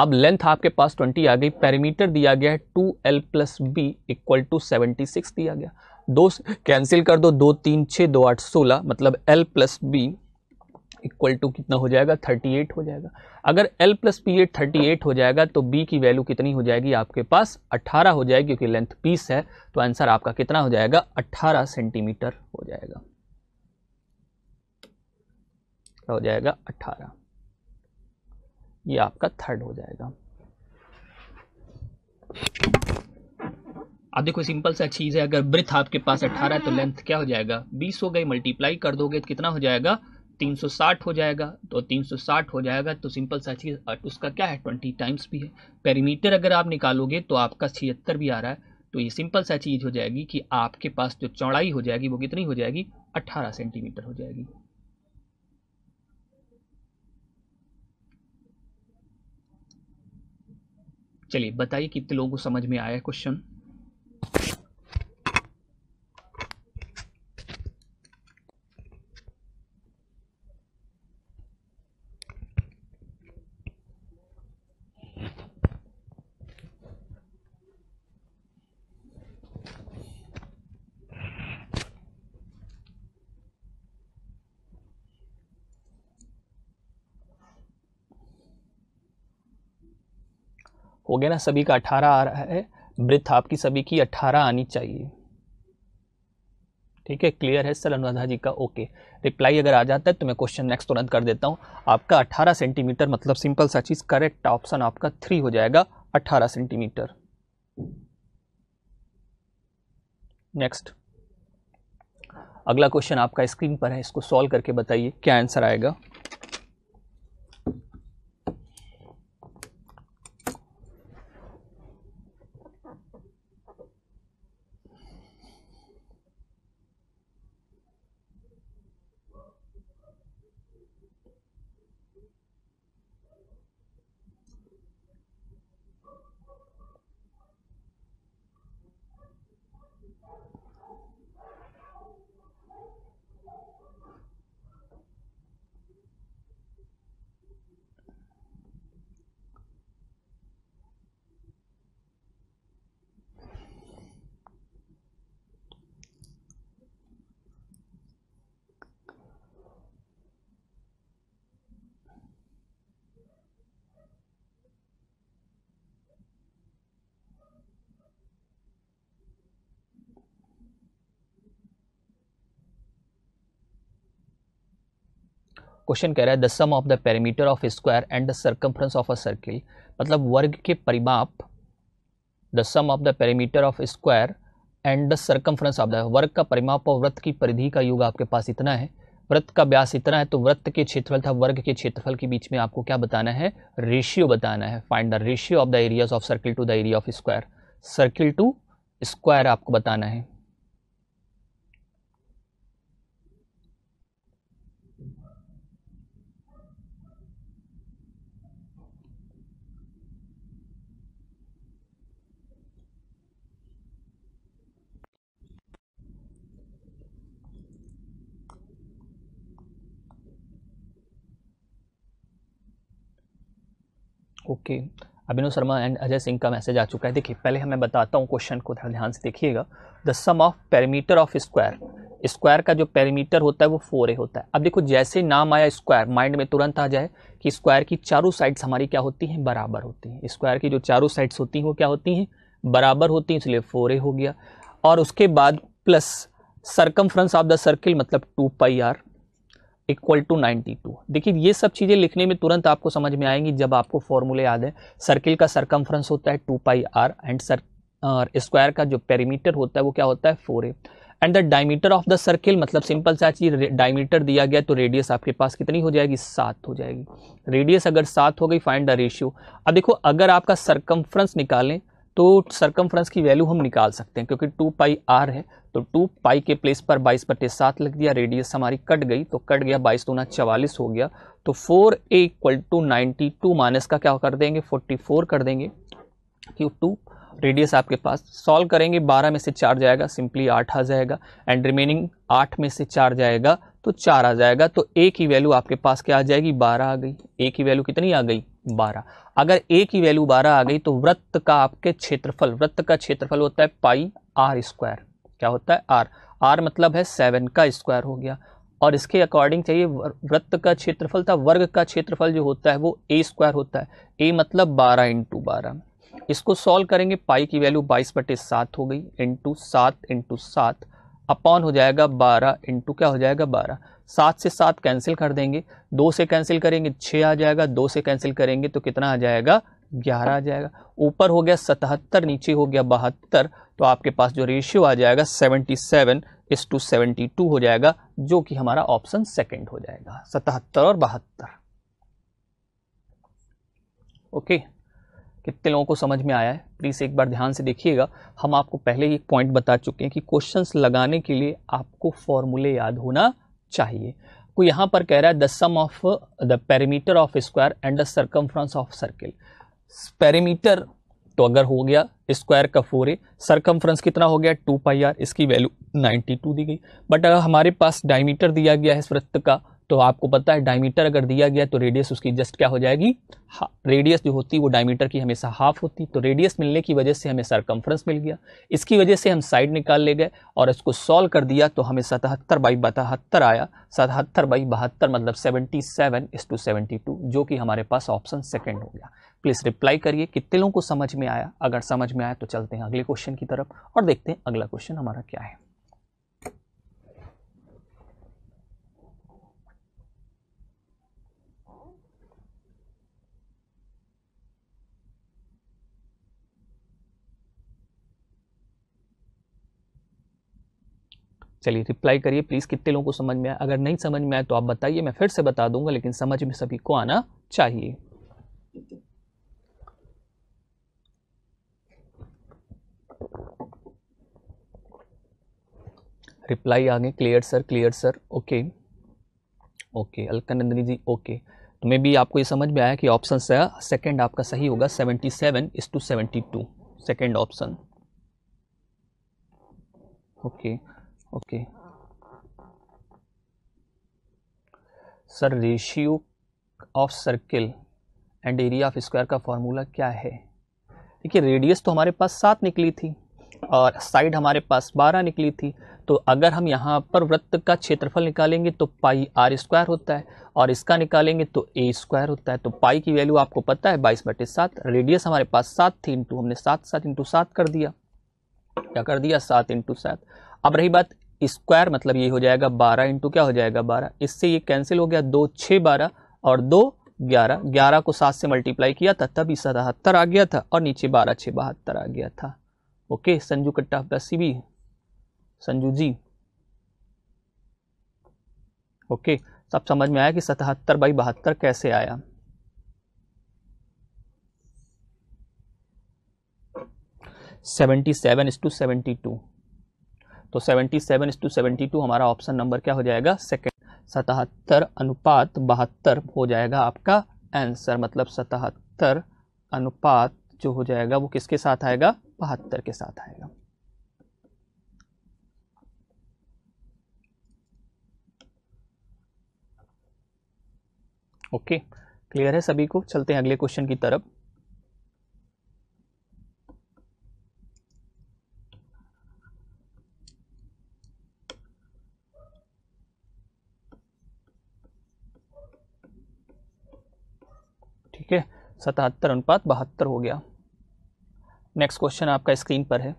अब लेंथ आपके पास 20 आ गई पैरामीटर दिया गया है 2l l plus B equal to seventy दिया गया दो कैंसिल कर दो दो तीन छः दो आठ सोलह मतलब l plus B equal to कितना हो जाएगा थर्टी एट हो जाएगा अगर L plus p eight thirty eight हो जाएगा तो बी की वैल्यू कितनी हो जाएगी आपके पास अट्ठारह हो जाएगी क्योंकि लेंथ पीस है तो आंसर आपका कितना हो जाएगा अट्ठारह सेंटीमीटर हो जाएगा क्या हो जाएगा अट्ठारह ये आपका थर्ड हो जाएगा अब देखो सिंपल सा चीज़ है अगर ब्रिथ आपके पास 18 है तो लेंथ क्या हो जाएगा 20 हो गई मल्टीप्लाई कर दोगे तो कितना हो जाएगा 360 हो जाएगा तो 360 हो जाएगा तो सिंपल सा चीज़ उसका क्या है 20 टाइम्स भी है पेरीमीटर अगर आप निकालोगे तो आपका छिहत्तर भी आ रहा है तो ये सिंपल सा चीज़ हो जाएगी कि आपके पास जो चौड़ाई हो जाएगी वो कितनी हो जाएगी अट्ठारह सेंटीमीटर हो जाएगी चलिए बताइए कितने लोगों को समझ में आया क्वेश्चन हो गया ना सभी का अठारह आ रहा है ब्रिथ आपकी सभी की अठारह आनी चाहिए ठीक है क्लियर है सर अनुराधा जी का ओके रिप्लाई अगर आ जाता है तो मैं क्वेश्चन नेक्स्ट तुरंत कर देता हूँ आपका 18 सेंटीमीटर मतलब सिंपल सा चीज़ करेक्ट ऑप्शन आपका थ्री हो जाएगा 18 सेंटीमीटर नेक्स्ट अगला क्वेश्चन आपका स्क्रीन पर है इसको सॉल्व करके बताइए क्या आंसर आएगा क्वेश्चन कह रहा है the sum of the parameter of square and the circumference of a circle मतलब वर्ग के परिमाप the sum of the parameter of square and the circumference of the वर्ग का परिमाप और वृत्त की परिधि का योग आपके पास इतना है वृत्त का व्यास इतना है तो वृत्त के क्षेत्रफल था वर्ग के क्षेत्रफल के बीच में आपको क्या बताना है रेशियो बताना है find the ratio of the areas of circle to the area of square circle to square आपको बताना है ओके अभिनव शर्मा एंड अजय सिंह का मैसेज आ चुका है देखिए पहले हमें बताता हूँ क्वेश्चन को थोड़ा ध्यान से देखिएगा the sum of parameter of square square का जो पैरामीटर होता है वो फोर ए होता है अब देखो जैसे नाम आया स्क्वायर माइंड में तुरंत आ जाए कि स्क्वायर की चारों साइड्स हमारी क्या होती हैं बराबर होती हैं स्क्वायर की जो चारों साइड्स होती हैं वो क्या होती हैं बराबर होती हैं इसलिए फोर ए हो गया और उसके बाद plus circum of the circle मतलब two pi r equal to ninety two देखिए ये सब चीज़ें लिखने में तुरंत आपको समझ में आएंगी जब आपको फॉर्मूले याद है सर्किल का सरकमफ्रेंस होता है two pi r and sir square का जो पेरीमीटर होता है वो क्या होता है four a and the diameter of the circle मतलब सिंपल सा चीज़ डायमीटर दिया गया तो रेडियस आपके पास कितनी हो जाएगी सात हो जाएगी रेडियस अगर सात हो गई फाइंड द रेशियो अब देखो अगर आपका सरकमफ्रेंस निकालें तो सरकमफ्रेंस की वैल्यू हम निकाल सकते हैं क्योंकि टू पाई आर है तो टू पाई के प्लेस पर बाईस बटे सात लग दिया रेडियस हमारी कट गई तो कट गया बाईस दूना चवालीस हो गया तो four a equal to ninety two minus का क्या कर देंगे फोर्टी फोर कर देंगे क्यू टू रेडियस आपके पास सॉल्व करेंगे बारह में से चार जाएगा सिंपली आठ आ जाएगा एंड रिमेनिंग आठ में से चार जाएगा तो चार आ जाएगा तो ए की वैल्यू आपके पास क्या आ जाएगी बारह आ गई ए की वैल्यू कितनी आ गई बारह अगर ए की वैल्यू बारह आ गई तो वृत्त का आपके क्षेत्रफल वृत्त का क्षेत्रफल होता है पाई आर स्क्वायर क्या होता है आर आर मतलब है सेवन का स्क्वायर हो गया और इसके अकॉर्डिंग चाहिए वृत्त का क्षेत्रफल था वर्ग का क्षेत्रफल जो होता है वो ए स्क्वायर होता है ए मतलब बारह इंटू बारह इसको सॉल्व करेंगे पाई की वैल्यू बाईस बटे सात हो गई इंटू सात इंटू सात अपॉन हो जाएगा बारह इंटू क्या हो जाएगा बारह सात से सात कैंसिल कर देंगे दो से कैंसिल करेंगे छः आ जाएगा दो से कैंसिल करेंगे तो कितना आ जाएगा ग्यारह आ जाएगा ऊपर हो गया सतहत्तर नीचे हो गया बहत्तर तो आपके पास जो रेशियो आ जाएगा seventy seven is to seventy two हो जाएगा जो कि हमारा ऑप्शन सेकंड हो जाएगा सतहत्तर और बहत्तर ओके कितने लोगों को समझ में आया है प्लीज़ एक बार ध्यान से देखिएगा हम आपको पहले ही एक पॉइंट बता चुके हैं कि क्वेश्चंस लगाने के लिए आपको फॉर्मूले याद होना चाहिए को यहाँ पर कह रहा है the sum of the perimeter of square and the circumference of circle perimeter तो अगर हो गया स्क्वायर का फोर ए सरकमफ्रेंस कितना हो गया टू पाई आर इसकी वैल्यू 92 दी गई बट अगर हमारे पास डायमीटर दिया गया है इस वृत्त का तो आपको पता है डायमीटर अगर दिया गया तो रेडियस उसकी जस्ट क्या हो जाएगी रेडियस जो होती है वो डायमीटर की हमेशा हाफ होती तो रेडियस मिलने की वजह से हमें सरकमफ्रेंस मिल गया इसकी वजह से हम साइड निकाल ले गए और इसको सॉल्व कर दिया तो हमें सतहत्तर बाई बहत्तर आया सतहत्तर बाई बहत्तर मतलब seventy seven is to seventy two जो कि हमारे पास ऑप्शन सेकेंड हो गया प्लीज़ रिप्लाई करिए कितने लोगों को समझ में आया अगर समझ में आया तो चलते हैं अगले क्वेश्चन की तरफ और देखते हैं अगला क्वेश्चन हमारा क्या है चलिए रिप्लाई करिए प्लीज़ कितने लोगों को समझ में आए अगर नहीं समझ में आए तो आप बताइए मैं फिर से बता दूंगा लेकिन समझ में सभी को आना चाहिए रिप्लाई आगे clear sir clear sir okay okay Alka Nandini ji okay तो मे भी आपको ये समझ में आया कि ऑप्शन सेकंड आपका सही होगा 77 seven is to seventy two second option okay okay sir ratio of circle and area of square का फॉर्मूला क्या है देखिए रेडियस तो हमारे पास सात निकली थी और साइड हमारे पास बारह निकली थी तो अगर हम यहाँ पर वृत्त का क्षेत्रफल निकालेंगे तो पाई आर स्क्वायर होता है और इसका निकालेंगे तो ए स्क्वायर होता है तो पाई की वैल्यू आपको पता है बाईस बटे सात रेडियस हमारे पास सात थी इंटू हमने सात सात इंटू सात कर दिया क्या कर दिया सात इंटू सात अब रही बात स्क्वायर मतलब ये हो जाएगा बारह इंटू क्या हो जाएगा बारह इससे ये कैंसिल हो गया दो छः बारह और दो ग्यारह ग्यारह को सात से मल्टीप्लाई किया था तभी सतहत्तर आ गया था और नीचे बारह छः बहत्तर आ गया था ओके संजू कट्टा बसी भी संजू जी ओके सब समझ में आया कि सतहत्तर बाई बहत्तर कैसे आया seventy seven is to seventy two तो 77 seven is to seventy two हमारा ऑप्शन नंबर क्या हो जाएगा सेकेंड सतहत्तर अनुपात बहत्तर हो जाएगा आपका आंसर मतलब सतहत्तर अनुपात जो हो जाएगा वो किसके साथ आएगा बहत्तर के साथ आएगा ओके क्लियर है सभी को चलते हैं अगले क्वेश्चन की तरफ ठीक है सतहत्तर अनुपात बहत्तर हो गया नेक्स्ट क्वेश्चन आपका स्क्रीन पर है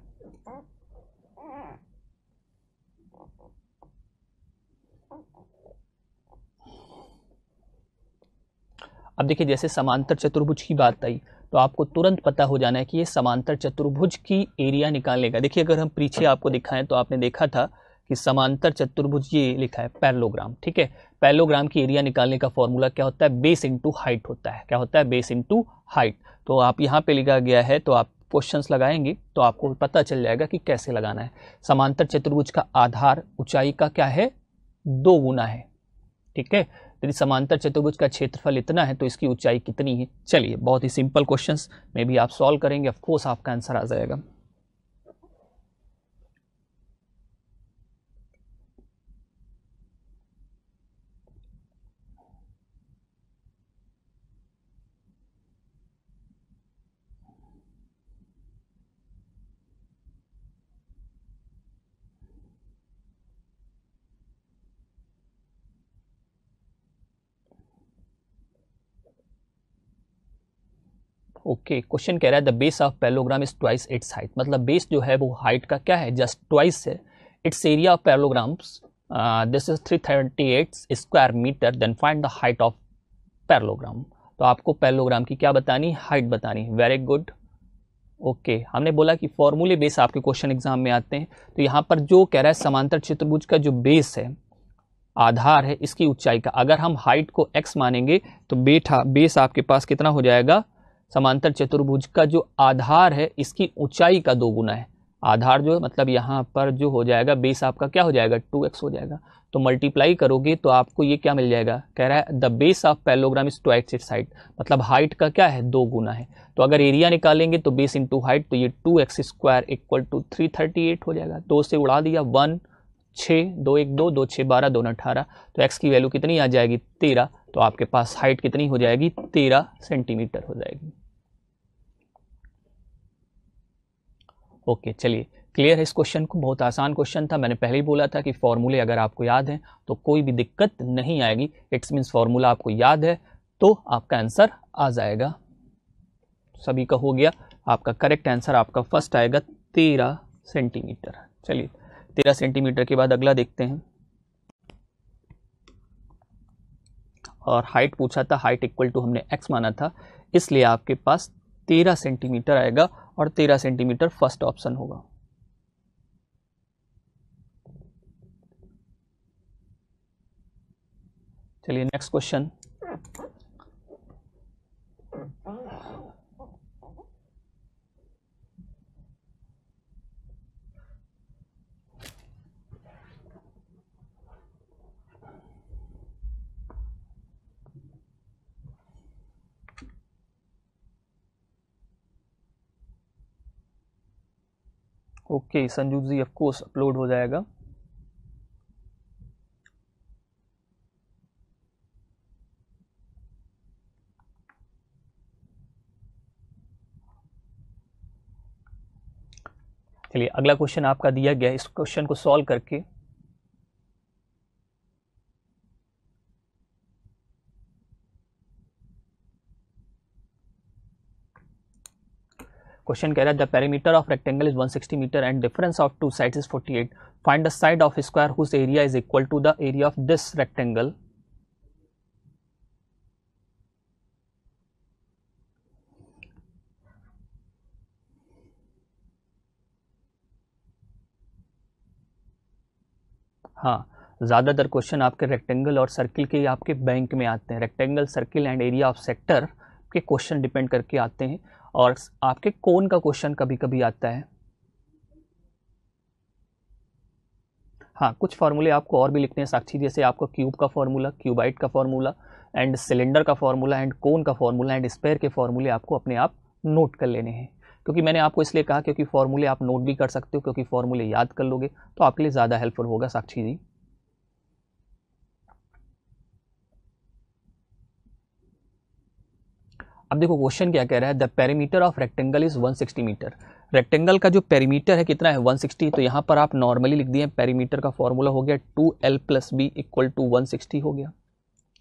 अब देखिए जैसे समांतर चतुर्भुज की बात आई तो आपको तुरंत पता हो जाना है कि ये समांतर चतुर्भुज की एरिया निकालने का देखिए अगर हम पीछे आपको दिखाएं तो आपने देखा था कि समांतर चतुर्भुज ये लिखा है पैरलोग्राम ठीक है पैरलोग्राम की एरिया निकालने का फॉर्मूला क्या होता है बेस इंटू हाइट होता है क्या होता है बेस इंटू हाइट तो आप यहाँ पे लिखा गया है तो आप क्वेश्चन लगाएंगे तो आपको पता चल जाएगा कि कैसे लगाना है समांतर चतुर्भुज का आधार ऊंचाई का क्या है दो गुना है ठीक है यदि तो समांतर चतुर्भुज का क्षेत्रफल इतना है तो इसकी ऊंचाई कितनी है चलिए बहुत ही सिंपल क्वेश्चंस में भी आप सॉल्व करेंगे ऑफकोर्स आपका आंसर आ जाएगा ओके क्वेश्चन कह रहा है the base of parallelogram is twice its height मतलब बेस जो है वो हाइट का क्या है जस्ट ट्वाइस है its area of parallelograms this is three thirty eight square metre then find the height of parallelogram तो आपको पैलोग्राम की क्या बतानी हाइट बतानी वेरी गुड ओके हमने बोला कि फॉर्मूले बेस आपके क्वेश्चन एग्जाम में आते हैं तो यहाँ पर जो कह रहा है समांतर चित्रभुज का जो बेस है आधार है इसकी ऊंचाई का अगर हम हाइट को एक्स मानेंगे तो बेठा बेस आपके पास कितना हो जाएगा समांतर चतुर्भुज का जो आधार है इसकी ऊंचाई का दो गुना है आधार जो है मतलब यहाँ पर जो हो जाएगा बेस आपका क्या हो जाएगा टू एक्स हो जाएगा तो मल्टीप्लाई करोगे तो आपको ये क्या मिल जाएगा कह रहा है the base of parallelogram is two x it height मतलब हाइट का क्या है दो गुना है तो अगर एरिया निकालेंगे तो बेस इंटू हाइट तो ये two x square equal to three thirty eight हो जाएगा दो से उड़ा दिया वन छः दो एक दो दो छः बारह दोनों अठारह तो एक्स की वैल्यू कितनी आ जाएगी तेरह तो आपके पास हाइट कितनी हो जाएगी तेरह सेंटीमीटर हो जाएगी ओके चलिए क्लियर है इस क्वेश्चन को बहुत आसान क्वेश्चन था मैंने पहले ही बोला था कि फॉर्मूले अगर आपको याद हैं तो कोई भी दिक्कत नहीं आएगी इट्स मीन्स फॉर्मूला आपको याद है तो आपका आंसर आ जाएगा सभी का हो गया आपका करेक्ट आंसर आपका फर्स्ट आएगा तेरह सेंटीमीटर चलिए तेरह सेंटीमीटर के बाद अगला देखते हैं और हाइट पूछा था हाइट इक्वल टू हमने एक्स माना था इसलिए आपके पास तेरह सेंटीमीटर आएगा और तेरह सेंटीमीटर फर्स्ट ऑप्शन होगा चलिए next question okay Sanju ji of course upload हो जाएगा चलिए अगला क्वेश्चन आपका दिया गया है इस क्वेश्चन को सॉल्व करके क्वेश्चन कह रहा है the perimeter of rectangle is 160 metre and difference of two sides is 48 find the side of square whose area is equal to the area of this rectangle हाँ ज़्यादातर क्वेश्चन आपके rectangle और circle के आपके bank में आते हैं rectangle circle and area of sector के क्वेश्चन डिपेंड करके आते हैं और आपके कोन का क्वेश्चन कभी कभी आता है हाँ कुछ फार्मूले आपको और भी लिखने हैं साक्षी जैसे आपको क्यूब का फार्मूला क्यूबाइट का फार्मूला एंड सिलेंडर का फार्मूला एंड कोन का फार्मूला एंड स्पेयर के फार्मूले आपको अपने आप नोट कर लेने हैं क्योंकि मैंने आपको इसलिए कहा क्योंकि फार्मूले आप नोट भी कर सकते हो क्योंकि फार्मूले याद कर लोगे तो आपके लिए ज़्यादा हेल्पफुल होगा साक्षी जी अब देखो क्वेश्चन क्या कह रहा है the perimeter of rectangle is 160 metre rectangle का जो पेरीमीटर है कितना है 160 तो यहाँ पर आप नॉर्मली लिख दिए पेरीमीटर का फॉर्मूला हो गया two l plus B equal to one हो गया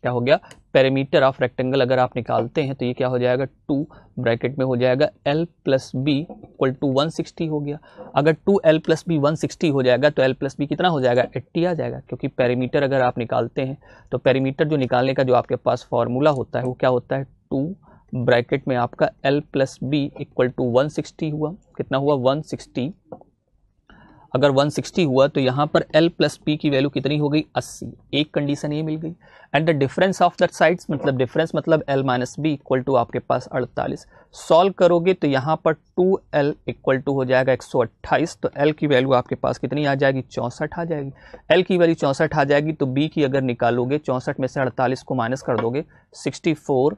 क्या हो गया पेरीमीटर ऑफ रेक्टेंगल अगर आप निकालते हैं तो ये क्या हो जाएगा टू ब्रैकेट में हो जाएगा l plus B equal to one sixty हो गया अगर two l plus b one sixty हो जाएगा तो एल प्लस बी कितना हो जाएगा एट्टी आ जाएगा क्योंकि पेरीमीटर अगर आप निकालते हैं तो पेरीमीटर जो निकालने का जो आपके पास फॉर्मूला होता है वो क्या होता है टू ब्रैकेट में आपका L plus B equal to one हुआ कितना हुआ 160 अगर 160 हुआ तो यहाँ पर एल प्लस बी की वैल्यू कितनी हो गई 80 एक कंडीशन ये मिल गई and the difference of that sides मतलब डिफरेंस मतलब L minus B equal to आपके पास 48 सॉल्व करोगे तो यहाँ पर 2L एल इक्वल टू हो जाएगा 128 तो L की वैल्यू आपके पास कितनी आ जाएगी चौंसठ आ जाएगी L की वैल्यू चौंसठ आ जाएगी तो B की अगर निकालोगे चौंसठ में से अड़तालीस को माइनस कर दोगे sixty four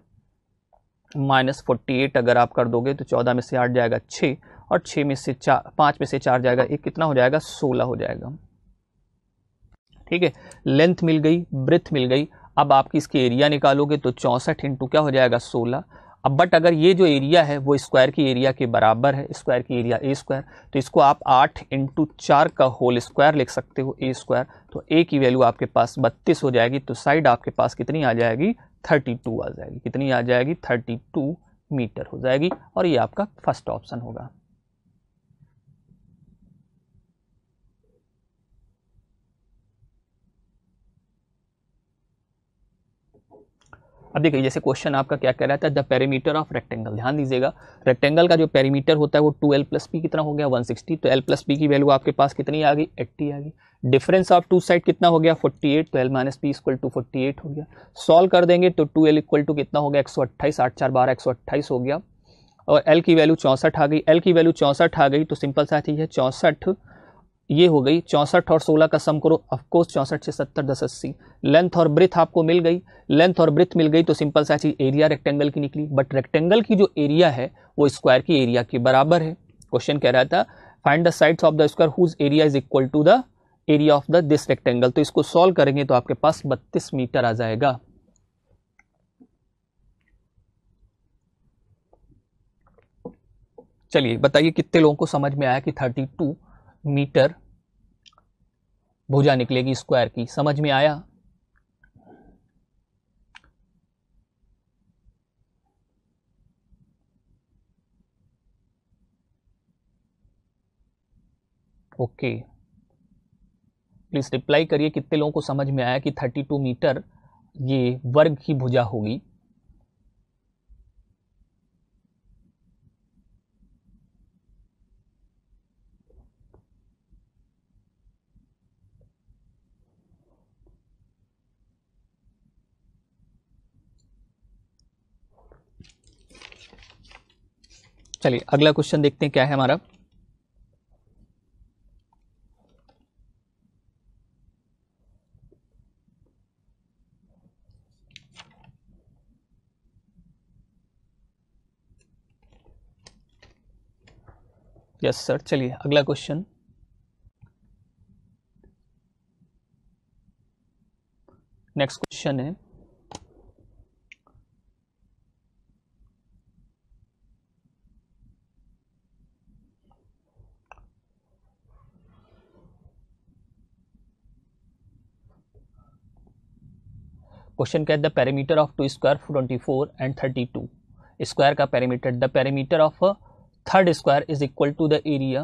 minus forty eight अगर आप कर दोगे तो चौदह में से आठ जाएगा छः और छः में से चार पाँच में से चार जाएगा एक कितना हो जाएगा सोलह हो जाएगा ठीक है लेंथ मिल गई ब्रेथ मिल गई अब आपकी इसकी एरिया निकालोगे तो चौंसठ इंटू क्या हो जाएगा सोलह अब बट अगर ये जो एरिया है वो स्क्वायर की एरिया के बराबर है स्क्वायर की एरिया ए स्क्वायर तो इसको आप आठ इंटू चार का होल स्क्वायर लिख सकते हो ए स्क्वायर तो ए की वैल्यू आपके पास बत्तीस हो जाएगी तो साइड आपके पास कितनी आ जाएगी थर्टी टू आ जाएगी कितनी आ जाएगी थर्टी टू मीटर हो जाएगी और ये आपका फर्स्ट ऑप्शन होगा अब देखिए जैसे क्वेश्चन आपका क्या कह रहा था द पेरीमीटर ऑफ रेक्टेंगल ध्यान दीजिएगा रेक्टेंगल का जो पेरीमीटर होता है वो टू एल प्लस पी कितना हो गया 160 तो एल प्लस पी की वैल्यू आपके पास कितनी आ गई 80 आ गई डिफरेंस ऑफ टू साइड कितना हो गया 48 तो L minus P equal to forty हो गया सॉल्व कर देंगे तो टू एल इक्वल टू कितना हो गया एक सौ अट्ठाईस आठ चार बारह एक सौ अट्ठाईस हो गया और एल की वैल्यू चौंसठ आ गई एल की वैल्यू चौंसठ आ गई तो सिंपल सा चीज़ है चौंसठ ये हो गई चौंसठ और सोलह का सम करो ऑफकोर्स चौंसठ से सत्तर दस अस्सी लेंथ और ब्रिथ आपको मिल गई लेंथ और ब्रिथ मिल गई तो सिंपल सा चीज़ एरिया रेक्टेंगल की निकली बट रेक्टेंगल की जो एरिया है वो स्क्वायर की एरिया के बराबर है क्वेश्चन कह रहा था find the sides of the square whose area is equal to the area of the this rectangle तो इसको सॉल्व करेंगे तो आपके पास बत्तीस मीटर आ जाएगा चलिए बताइए कितने लोगों को समझ में आया कि थर्टी टू मीटर भुजा निकलेगी स्क्वायर की समझ में आया ओके प्लीज़ रिप्लाई करिए कितने लोगों को समझ में आया कि 32 मीटर ये वर्ग की भुजा होगी चलिए अगला क्वेश्चन देखते हैं क्या है हमारा यस सर चलिए अगला क्वेश्चन नेक्स्ट क्वेश्चन है क्वेश्चन क्या है the parameter of two square twenty four and thirty two square का parameter the parameter of third square is equal to the area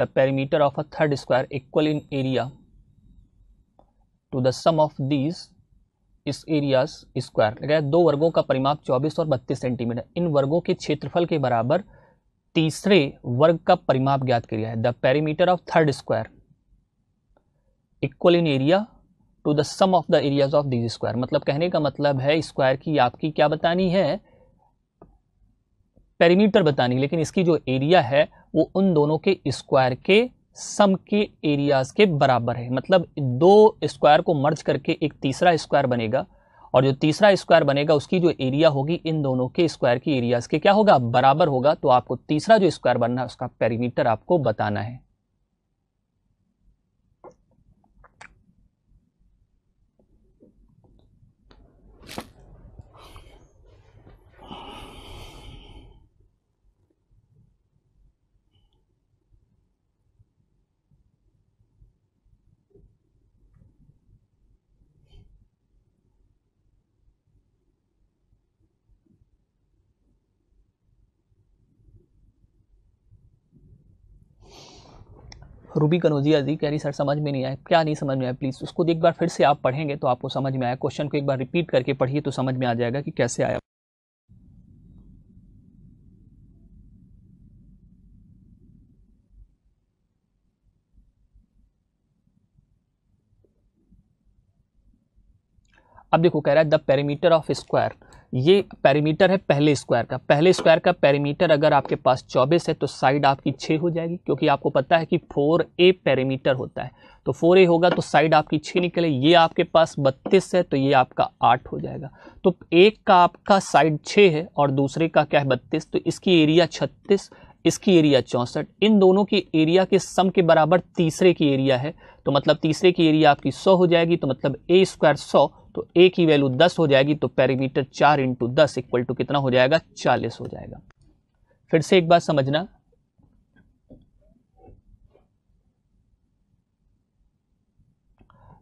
the parameter of a third square equal in area to the sum of these is areas square लगाया दो वर्गों का परिमाप 24 और 32 centimetre इन वर्गों के क्षेत्रफल के बराबर तीसरे वर्ग का परिमाप ज्ञात किया है the perimeter of third square equal in area to the sum of the areas of this square मतलब कहने का मतलब है स्क्वायर की आपकी क्या बतानी है पेरीमीटर बतानी लेकिन इसकी जो एरिया है वो उन दोनों के स्क्वायर के सम के एरियाज के बराबर है मतलब दो स्क्वायर को मर्ज करके एक तीसरा स्क्वायर बनेगा और जो तीसरा स्क्वायर बनेगा उसकी जो एरिया होगी इन दोनों के स्क्वायर की एरियाज के क्या होगा बराबर होगा तो आपको तीसरा जो स्क्वायर बनना है उसका पेरीमीटर आपको बताना है रूबी कनौजिया जी कह रही सर समझ में नहीं आया क्या नहीं समझ में आया प्लीज़ उसको एक बार फिर से आप पढ़ेंगे तो आपको समझ में आया क्वेश्चन को एक बार रिपीट करके पढ़िए तो समझ में आ जाएगा कि कैसे आया अब देखो कह रहा है द पेरीमीटर ऑफ स्क्वायर ये पैरीमीटर है पहले स्क्वायर का पहले स्क्वायर का पैरीमीटर अगर आपके पास चौबीस है तो साइड आपकी छः हो जाएगी क्योंकि आपको पता है कि फोर ए पैरीमीटर होता है तो फोर ए होगा तो साइड आपकी 6 निकले ये आपके पास बत्तीस है तो ये आपका आठ हो जाएगा तो एक का आपका साइड छः है और दूसरे का क्या है बत्तीस तो इसकी एरिया छत्तीस इसकी एरिया चौंसठ इन दोनों की एरिया के सम के बराबर तीसरे की एरिया है तो मतलब तीसरे की एरिया आपकी सौ हो जाएगी तो मतलब ए स्क्वायर सौ तो ए की वैल्यू दस हो जाएगी तो पैरीमीटर चार इंटू दस इक्वल टू कितना हो जाएगा चालीस हो जाएगा फिर से एक बात समझना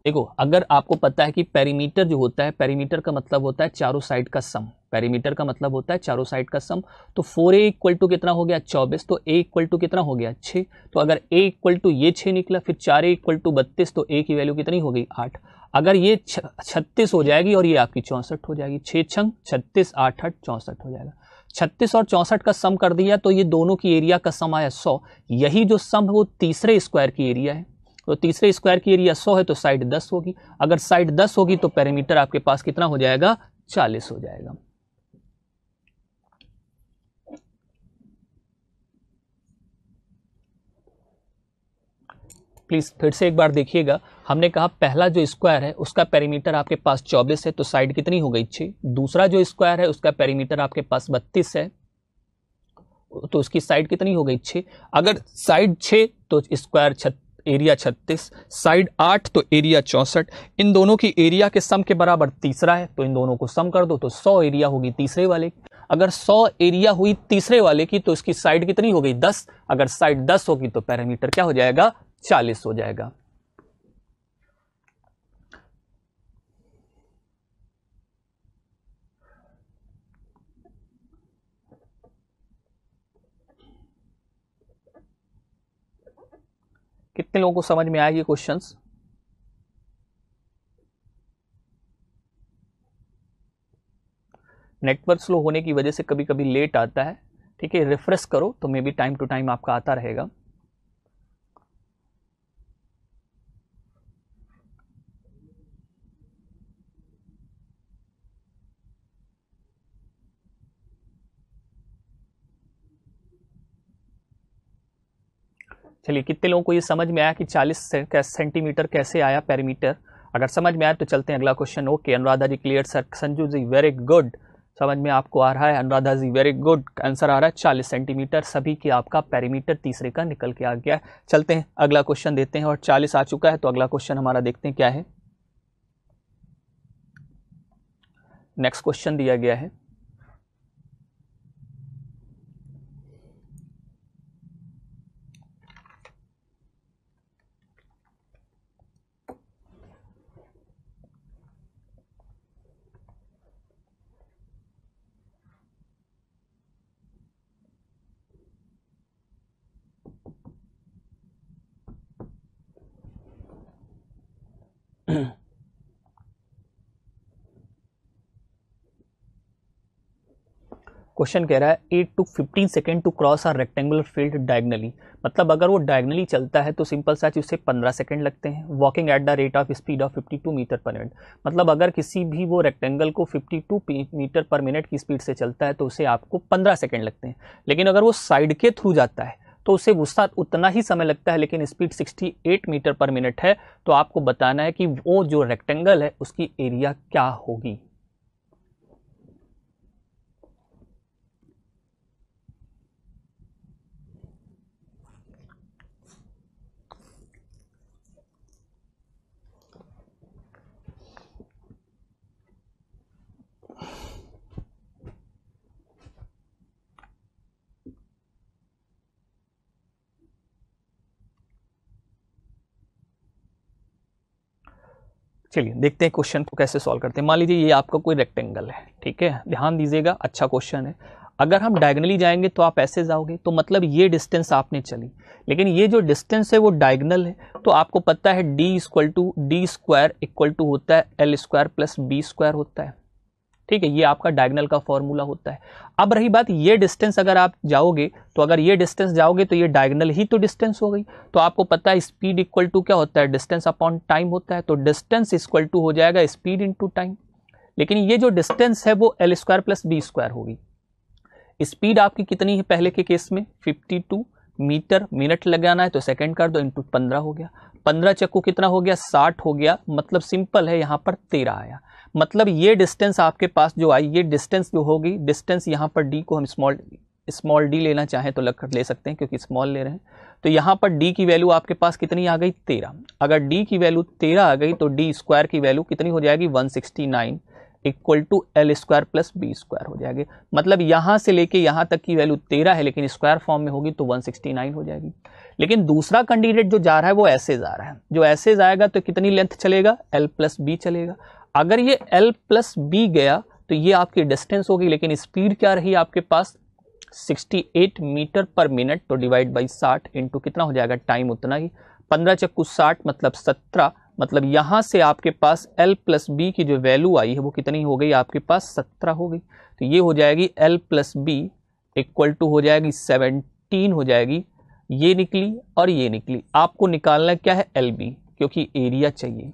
देखो अगर आपको पता है कि पैरीमीटर जो होता है पैरीमीटर का मतलब होता है चारों साइड का सम पैरीमीटर का मतलब होता है चारों साइड का सम तो फोर ए इक्वल टू कितना हो गया चौबीस तो ए इक्वल टू कितना हो गया छः तो अगर ए इक्वल टू ये छः निकला फिर चार ए इक्वल टू बत्तीस तो ए की वैल्यू कितनी हो गई आठ अगर ये छत्तीस हो जाएगी और ये आपकी चौंसठ हो जाएगी छः छंग छत्तीस आठ आठ चौंसठ हो जाएगा छत्तीस और चौंसठ का सम कर दिया तो ये दोनों की एरिया का सम आया सौ यही जो सम है वो तीसरे स्क्वायर की एरिया है तो तीसरे स्क्वायर की एरिया सौ है तो साइड दस होगी अगर साइड दस होगी तो पैरामीटर आपके पास कितना हो जाएगा चालीस हो जाएगा प्लीज़ फिर से एक बार देखिएगा हमने कहा पहला जो स्क्वायर है उसका पेरीमीटर आपके पास चौबीस है तो साइड कितनी हो गई छः दूसरा जो स्क्वायर है उसका पेरीमीटर आपके पास बत्तीस है तो उसकी साइड कितनी हो गई छः अगर साइड छः तो स्क्वायर छत एरिया छत्तीस साइड आठ तो एरिया चौसठ इन दोनों की एरिया के सम के बराबर तीसरा है तो इन दोनों को सम कर दो तो सौ एरिया होगी तीसरे वाले की अगर सौ एरिया हुई तीसरे वाले की तो इसकी साइड कितनी हो गई दस अगर साइड दस होगी तो पैरामीटर क्या हो जाएगा चालीस हो जाएगा कितने लोगों को समझ में आएगी क्वेश्चन नेटवर्क स्लो होने की वजह से कभी कभी लेट आता है ठीक है रिफ्रेश करो तो may be time to time आपका आता रहेगा चलिए कितने लोगों को ये समझ में आया कि 40 सेंटीमीटर कैसे आया पैरामीटर अगर समझ में आया तो चलते हैं अगला question okay Anuradha ji clear sir Sanju ji very good समझ में आपको आ रहा है Anuradha ji very good answer आ रहा है चालीस सेंटीमीटर सभी की आपका पैरामीटर तीसरे का निकल के आ गया है चलते हैं अगला क्वेश्चन देते हैं और चालीस आ चुका है तो अगला क्वेश्चन हमारा देखते हैं क्या है नेक्स्ट क्वेश्चन दिया गया है क्वेश्चन कह रहा है at two fifteen second to cross a rectangular field diagonally मतलब अगर वो डायगनली चलता है तो सिंपल साच उसे पंद्रह सेकेंड लगते हैं walking at the rate of speed of fifty two meter per minute मतलब अगर किसी भी वो रेक्टेंगल को fifty two meter per minute की स्पीड से चलता है तो उसे आपको पंद्रह सेकेंड लगते हैं लेकिन अगर वो साइड के थ्रू जाता है तो उसे उसका उतना ही समय लगता है लेकिन स्पीड 68 मीटर पर मिनट है तो आपको बताना है कि वो जो रेक्टेंगल है उसकी एरिया क्या होगी चलिए देखते हैं क्वेश्चन को कैसे सॉल्व करते हैं मान लीजिए ये आपका कोई रेक्टेंगल है ठीक है ध्यान दीजिएगा अच्छा क्वेश्चन है अगर हम डायगनली जाएंगे तो आप ऐसे जाओगे तो मतलब ये डिस्टेंस आपने चली लेकिन ये जो डिस्टेंस है वो डायगनल है तो आपको पता है D equal to D square equal to होता है L square plus B square होता है ठीक है ये आपका डायगनल का फॉर्मूला होता है अब रही बात ये डिस्टेंस अगर आप जाओगे तो अगर ये डिस्टेंस जाओगे तो ये डायगनल ही तो डिस्टेंस हो गई तो आपको पता है स्पीड इक्वल टू क्या होता है डिस्टेंस अपॉन टाइम होता है तो डिस्टेंस इक्वल टू हो जाएगा स्पीड टू टाइम लेकिन ये जो डिस्टेंस है वो L square plus B square होगी स्पीड आपकी कितनी है पहले के केस में 52 मीटर मिनट लगाना है तो सेकंड कर दो इंटू पंद्रह हो गया पंद्रह चक्कू कितना हो गया साठ हो गया मतलब सिंपल है यहाँ पर तेरह आया मतलब ये डिस्टेंस आपके पास जो आई ये डिस्टेंस जो होगी डिस्टेंस यहाँ पर डी को हम स्मॉल स्मॉल डी लेना चाहें तो लग ले सकते हैं क्योंकि स्मॉल ले रहे हैं तो यहाँ पर डी की वैल्यू आपके पास कितनी आ गई तेरह अगर डी की वैल्यू तेरह आ गई तो डी स्क्वायर की वैल्यू कितनी हो जाएगी one sixty nine equal to L square plus B square हो जाएगी मतलब यहाँ से लेके यहाँ तक की वैल्यू तेरह है लेकिन स्क्वायर फॉर्म में होगी तो वन सिक्सटी नाइन हो जाएगी लेकिन दूसरा कैंडिडेट जो जा रहा है वो ऐसे जा रहा है जो ऐसे जाएगा तो कितनी लेंथ चलेगा एल प्लस बी चलेगा अगर ये एल प्लस बी गया तो ये आपकी डिस्टेंस होगी लेकिन स्पीड क्या रही आपके पास 68 मीटर पर मिनट तो डिवाइड बाई 60 इंटू कितना हो जाएगा टाइम उतना ही 15 चक्कू 60 मतलब 17 मतलब यहाँ से आपके पास L प्लस बी की जो वैल्यू आई है वो कितनी हो गई आपके पास 17 हो गई तो ये हो जाएगी L plus B equal to हो जाएगी 17 हो जाएगी ये निकली और ये निकली आपको निकालना क्या है एल बी क्योंकि एरिया चाहिए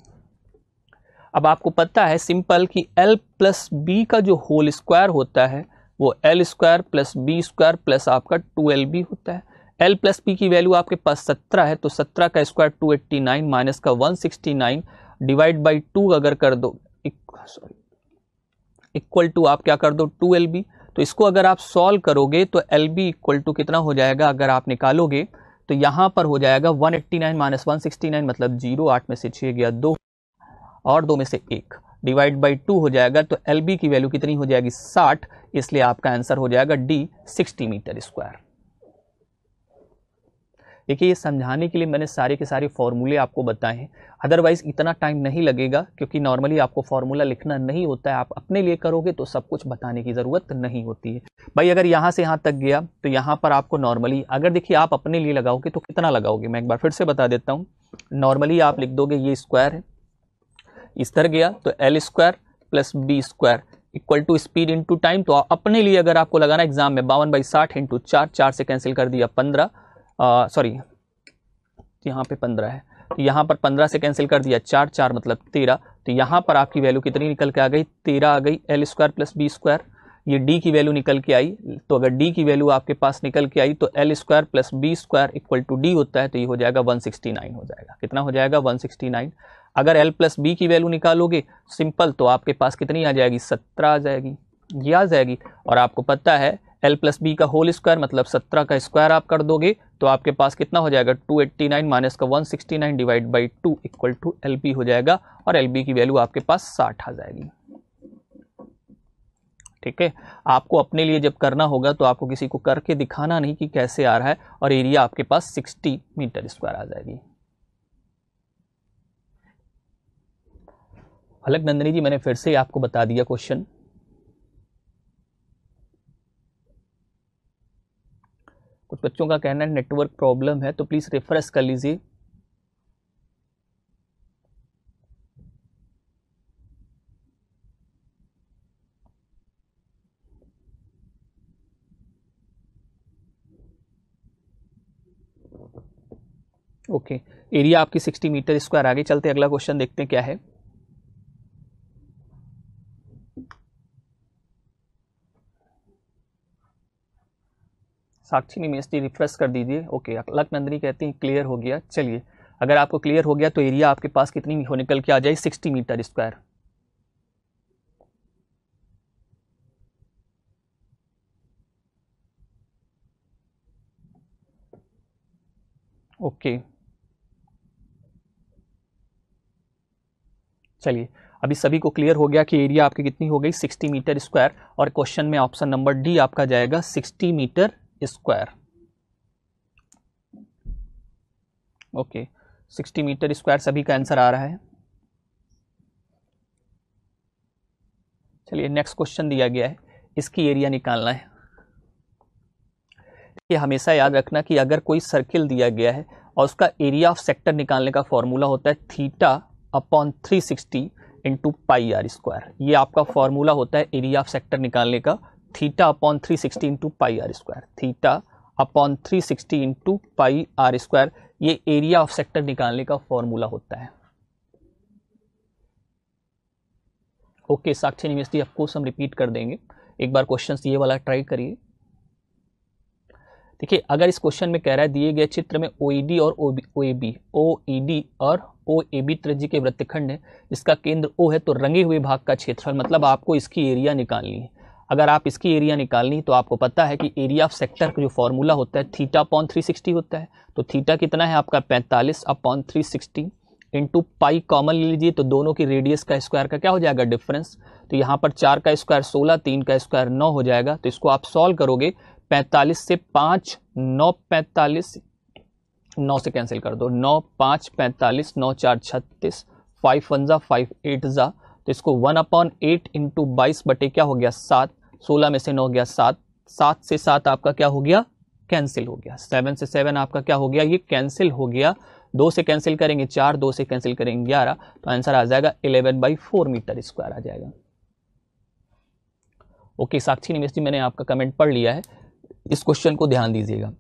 अब आपको पता है सिंपल कि एल प्लस बी का जो होल स्क्वायर होता है वो L square plus B square plus आपका टू एल बी होता है एल प्लस बी की वैल्यू आपके पास सत्रह है तो सत्रह का square two eighty nine minus का one sixty nine divide by two अगर कर दो सॉरी इक्वल टू आप क्या कर दो टू एल बी तो इसको अगर आप सॉल्व करोगे तो एल बी इक्वल टू कितना हो जाएगा अगर आप निकालोगे तो यहाँ पर हो जाएगा 189 एट्टी नाइन माइनस वन मतलब जीरो आठ में से छः गया दो और दो में से एक डिवाइड बाई टू हो जाएगा तो एल बी की वैल्यू कितनी हो जाएगी साठ इसलिए आपका आंसर हो जाएगा डी सिक्सटी मीटर स्क्वायर देखिए ये समझाने के लिए मैंने सारे के सारे फॉर्मूले आपको बताए हैं अदरवाइज़ इतना टाइम नहीं लगेगा क्योंकि नॉर्मली आपको फॉर्मूला लिखना नहीं होता है आप अपने लिए करोगे तो सब कुछ बताने की ज़रूरत नहीं होती है भाई अगर यहाँ से यहाँ तक गया तो यहाँ पर आपको नॉर्मली अगर देखिए आप अपने लिए लगाओगे तो कितना लगाओगे मैं एक बार फिर से बता देता हूँ नॉर्मली आप लिख दोगे ये स्क्वायर है इस तरह गया तो L square plus B square equal to speed into time तो अपने लिए अगर आपको लगाना एग्जाम में बावन बाई साठ इंटू चार चार से कैंसिल कर दिया पंद्रह सॉरी यहाँ पे पंद्रह है तो यहाँ पर पंद्रह से कैंसिल कर दिया चार चार मतलब तेरह तो यहाँ पर आपकी वैल्यू कितनी निकल के आ गई तेरह आ गई L square plus B square ये डी की वैल्यू निकल के आई तो अगर डी की वैल्यू आपके पास निकल के आई तो L square plus B square equal to D होता है तो ये हो जाएगा 169 हो जाएगा कितना हो जाएगा 169 अगर एल प्लस बी की वैल्यू निकालोगे सिंपल तो आपके पास कितनी आ जाएगी सत्रह आ जाएगी ये आ जाएगी और आपको पता है एल प्लस बी का होल स्क्वायर मतलब सत्रह का स्क्वायर आप कर दोगे तो आपके पास कितना हो जाएगा टू एट्टी नाइन माइनस का one sixty nine divide by two equal to L B हो जाएगा और एल बी की वैल्यू आपके पास साठ आ जाएगी ठीक है आपको अपने लिए जब करना होगा तो आपको किसी को करके दिखाना नहीं कि कैसे आ रहा है और एरिया आपके पास सिक्सटी मीटर स्क्वायर आ जाएगी फलक नंदनी जी मैंने फिर से आपको बता दिया क्वेश्चन कुछ बच्चों का कहना है नेटवर्क प्रॉब्लम है तो प्लीज़ रेफरेंस कर लीजिए ओके एरिया आपकी 60 मीटर स्क्वायर आगे चलते अगला क्वेश्चन देखते हैं क्या है साक्षी मीमेस्टी रिफ्रेश कर दीजिए ओके अलग नंदनी कहती हैं क्लियर हो गया चलिए अगर आपको क्लियर हो गया तो एरिया आपके पास कितनी हो निकल के आ जाए सिक्सटी मीटर स्क्वायर ओके चलिए अभी सभी को क्लियर हो गया कि एरिया आपकी कितनी हो गई 60 मीटर स्क्वायर और क्वेश्चन में ऑप्शन नंबर डी आपका जाएगा 60 meter square okay sixty meter square सभी का आंसर आ रहा है चलिए नेक्स्ट क्वेश्चन दिया गया है इसकी एरिया निकालना है ये हमेशा याद रखना कि अगर कोई सर्किल दिया गया है और उसका एरिया ऑफ सेक्टर निकालने का फॉर्मूला होता है theta upon three sixty into pi R square ये आपका फॉर्मूला होता है एरिया ऑफ सेक्टर निकालने का theta upon three sixty into pi R square theta upon three sixty into pi R square ये एरिया ऑफ सेक्टर निकालने का formula होता है ओके साक्षी निवेश जी आपको हम रिपीट कर देंगे एक बार क्वेश्चन ये वाला ट्राई करिए देखिए अगर इस क्वेश्चन में कह रहा है दिए गए चित्र में ओ e और ओ ए e और ओ ए बी त्रिज्य के वृत्तखंड है जिसका केंद्र ओ है तो रंगे हुए भाग का क्षेत्रफल मतलब आपको इसकी एरिया निकालनी है अगर आप इसकी एरिया निकालनी तो आपको पता है कि एरिया ऑफ सेक्टर का जो फॉर्मूला होता है थीटा पॉन थ्री सिक्सटी होता है तो थीटा कितना है आपका पैंतालीस upon three sixty into pi common ले लीजिए तो दोनों की रेडियस का स्क्वायर का क्या हो जाएगा डिफरेंस तो यहाँ पर चार का स्क्वायर सोलह तीन का स्क्वायर नौ हो जाएगा तो इसको आप सॉल्व करोगे पैंतालीस से पाँच नौ पैंतालीस नौ से कैंसिल कर दो नौ पाँच पैंतालीस नौ चार छत्तीस फाइव वन ज़ा फाइव एट ज़ा तो इसको वन अपॉन एट इंटू बाईस बटे क्या हो गया सात सोलह में से नौ हो गया सात सात से सात आपका क्या हो गया कैंसिल हो गया सेवन से सेवन आपका क्या हो गया ये कैंसिल हो गया दो से कैंसिल करेंगे चार दो से कैंसिल करेंगे ग्यारह तो आंसर आ जाएगा eleven by four meter square आ जाएगा ओके साक्षी निवेश जी मैंने आपका कमेंट पढ़ लिया है इस क्वेश्चन को ध्यान दीजिएगा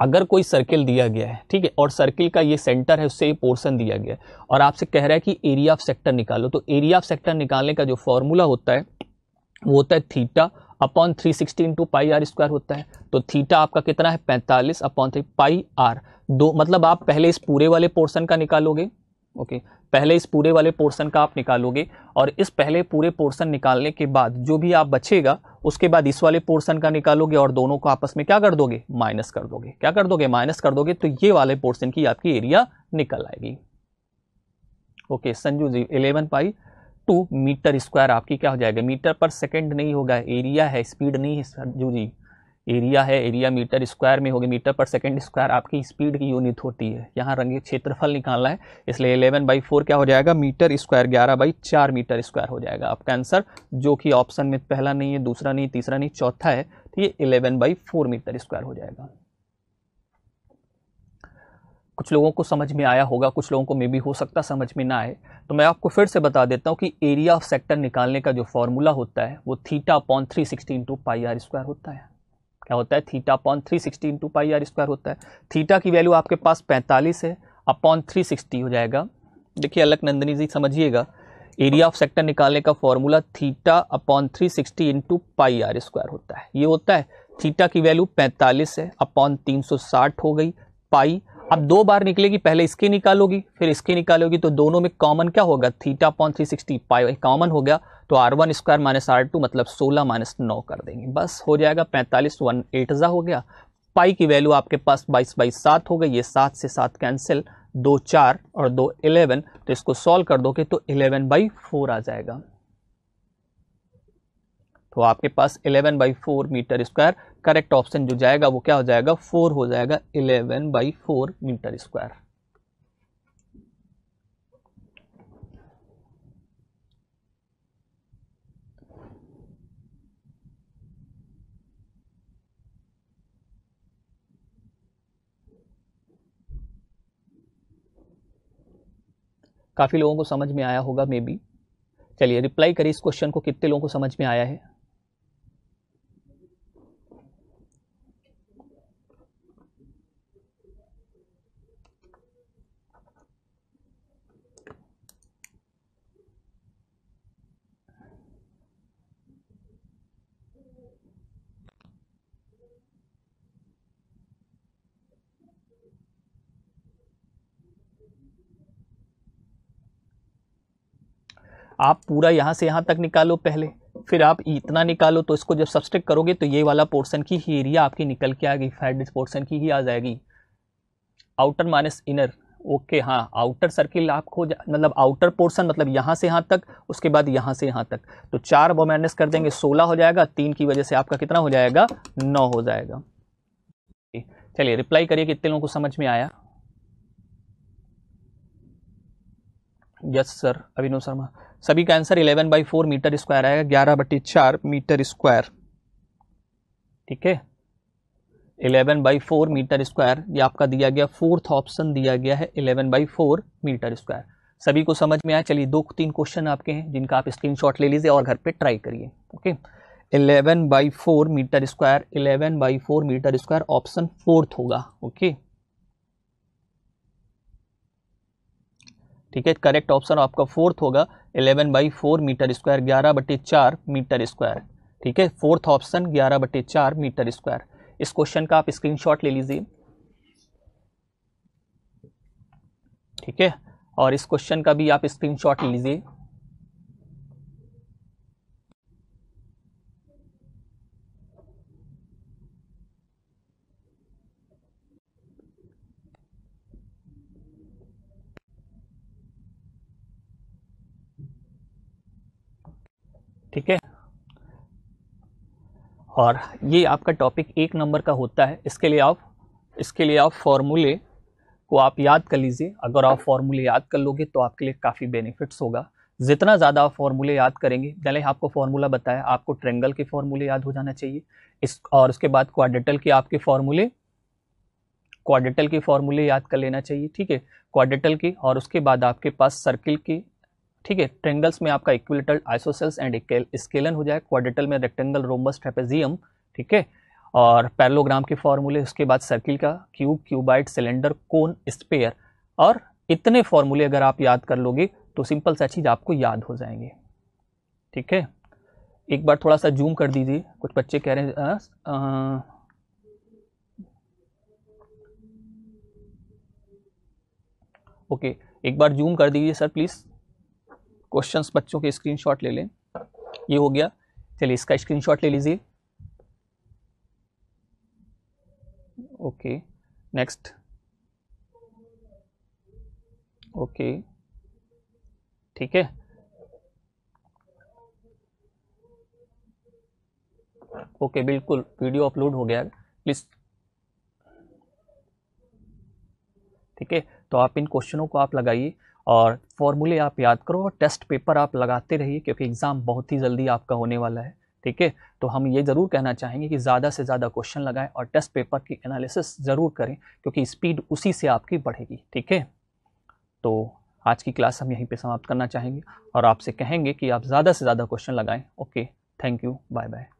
अगर कोई सर्किल दिया गया है ठीक है और सर्किल का ये सेंटर है उससे ये पोर्सन दिया गया है और आपसे कह रहा है कि एरिया ऑफ सेक्टर निकालो तो एरिया ऑफ सेक्टर निकालने का जो फॉर्मूला होता है वो होता है theta upon three sixty into pi R square होता है तो थीटा आपका कितना है पैंतालीस अपॉन थ्री पाई आर दो मतलब आप पहले इस पूरे वाले पोर्सन का निकालोगे ओके पहले इस पूरे वाले पोर्शन का आप निकालोगे और इस पहले पूरे पोर्शन निकालने के बाद जो भी आप बचेगा उसके बाद इस वाले पोर्शन का निकालोगे और दोनों को आपस में क्या कर दोगे माइनस कर दोगे क्या कर दोगे माइनस कर दोगे तो ये वाले पोर्शन की आपकी एरिया निकल आएगी okay Sanju ji eleven pi two meter square आपकी क्या हो जाएगा मीटर पर सेकेंड नहीं होगा एरिया है स्पीड नहीं है संजू जी एरिया है एरिया मीटर स्क्वायर में होगी मीटर पर सेकेंड स्क्वायर आपकी स्पीड की यूनिट होती है यहाँ रंगे क्षेत्रफल निकालना है इसलिए इलेवन बाई फोर क्या हो जाएगा मीटर स्क्वायर ग्यारह बाई चार मीटर स्क्वायर हो जाएगा आपका आंसर जो कि ऑप्शन में पहला नहीं है दूसरा नहीं तीसरा नहीं चौथा है तो ये eleven by four meter square हो जाएगा कुछ लोगों को समझ में आया होगा कुछ लोगों को मे भी हो सकता समझ में ना आए तो मैं आपको फिर से बता देता हूँ कि एरिया ऑफ सेक्टर निकालने का जो फॉर्मूला होता है वो theta point three sixty into pi R square होता है क्या होता है theta upon three sixty into pi R square होता है थीटा की वैल्यू आपके पास पैंतालीस है अपॉन थ्री सिक्सटी हो जाएगा देखिए अलग नंदनी जी समझिएगा एरिया ऑफ सेक्टर निकालने का formula theta upon three sixty into pi R square होता है ये होता है थीटा की वैल्यू पैंतालीस है अपॉन तीन सौ साठ हो गई पाई अब दो बार निकलेगी पहले इसके निकालोगी फिर इसके निकालोगी तो दोनों में कॉमन क्या होगा theta upon three sixty pi common हो गया तो R one square minus R two मतलब सोलह माइनस नौ कर देंगे बस हो जाएगा पैंतालीस वन एट ज़ा हो गया पाई की वैल्यू आपके पास बाईस बाई सात हो गई ये सात से सात कैंसिल दो चार और दो इलेवन तो इसको सॉल्व कर दोगे तो इलेवन बाई फोर आ जाएगा तो आपके पास eleven by four meter square correct option जो जाएगा वो क्या हो जाएगा फोर हो जाएगा eleven by four meter square काफ़ी लोगों को समझ में आया होगा मे बी चलिए रिप्लाई करिए इस क्वेश्चन को कितने लोगों को समझ में आया है आप पूरा यहाँ से यहाँ तक निकालो पहले फिर आप इतना निकालो तो इसको जब सब्सट्रेक करोगे तो ये वाला पोर्सन की ही एरिया आपकी निकल के आएगी फैट पोर्सन की ही आ जाएगी आउटर माइनस इनर ओके हाँ आउटर सर्किल आपको मतलब आउटर पोर्सन मतलब यहाँ से यहाँ तक उसके बाद यहाँ से यहाँ तक तो चार वो माइनस कर देंगे सोलह हो जाएगा तीन की वजह से आपका कितना हो जाएगा नौ हो जाएगा चलिए रिप्लाई करिए कितने लोगों को समझ में आया यस सर अभिनव शर्मा सभी का answer eleven by four meter square आएगा ग्यारह बटी चार मीटर स्क्वायर ठीक है eleven by four meter square ये आपका दिया गया फोर्थ ऑप्शन दिया गया है eleven by four meter square सभी को समझ में आया चलिए दो तीन क्वेश्चन आपके हैं जिनका आप स्क्रीन ले लीजिए और घर पर ट्राई करिए okay eleven by four meter square eleven by four meter square option fourth होगा ओके ठीक है करेक्ट ऑप्शन आपका फोर्थ होगा eleven by four meter square ग्यारह बटे चार मीटर स्क्वायर ठीक है फोर्थ ऑप्शन ग्यारह बटे चार मीटर स्क्वायर इस क्वेश्चन का आप स्क्रीनशॉट ले लीजिए ठीक है और इस क्वेश्चन का भी आप स्क्रीनशॉट ले लीजिए ठीक है और ये आपका टॉपिक एक नंबर का होता है इसके लिए आप इसके लिए आप फॉर्मूले को आप याद कर लीजिए अगर आप फॉर्मूले याद कर लोगे तो आपके लिए काफ़ी बेनिफिट्स होगा जितना ज़्यादा आप फॉर्मूले याद करेंगे पहले आपको फॉर्मूला बताया आपको ट्रेंगल के फॉर्मूले याद हो जाना चाहिए इस और उसके बाद क्वाडिटल के आपके फॉर्मूले क्वाडिटल के फॉर्मूले याद कर लेना चाहिए ठीक है क्वाडिटल के और उसके बाद आपके पास सर्किल के ठीक है ट्रेंगल्स में आपका इक्विलेटल आइसोसेल्स एंड स्केलन हो जाए क्वाडिटल में रेक्टेंगल रोमस ट्रेपेजियम ठीक है और पैरलोग्राम के फॉर्मूले उसके बाद सर्किल का cube cuboid cylinder cone sphere और इतने फॉर्मूले अगर आप याद कर लोगे तो सिंपल सा चीज़ आपको याद हो जाएंगे ठीक है एक बार थोड़ा सा जूम कर दीजिए कुछ बच्चे कह रहे हैं आ, आ, ओके एक बार जूम कर दीजिए सर प्लीज़ क्वेश्चंस बच्चों के स्क्रीनशॉट ले लें ये हो गया चलिए इसका स्क्रीनशॉट ले लीजिए ओके नेक्स्ट ओके ठीक है ओके बिल्कुल वीडियो अपलोड हो गया प्लीज ठीक है तो आप इन क्वेश्चनों को आप लगाइए और फॉर्मूले आप याद करो और टेस्ट पेपर आप लगाते रहिए क्योंकि एग्ज़ाम बहुत ही जल्दी आपका होने वाला है ठीक है तो हम ये ज़रूर कहना चाहेंगे कि ज़्यादा से ज़्यादा क्वेश्चन लगाएं और टेस्ट पेपर की एनालिसिस ज़रूर करें क्योंकि स्पीड उसी से आपकी बढ़ेगी ठीक है तो आज की क्लास हम यहीं पर समाप्त करना चाहेंगे और आपसे कहेंगे कि आप ज़्यादा से ज़्यादा क्वेश्चन लगाएँ okay thank you bye bye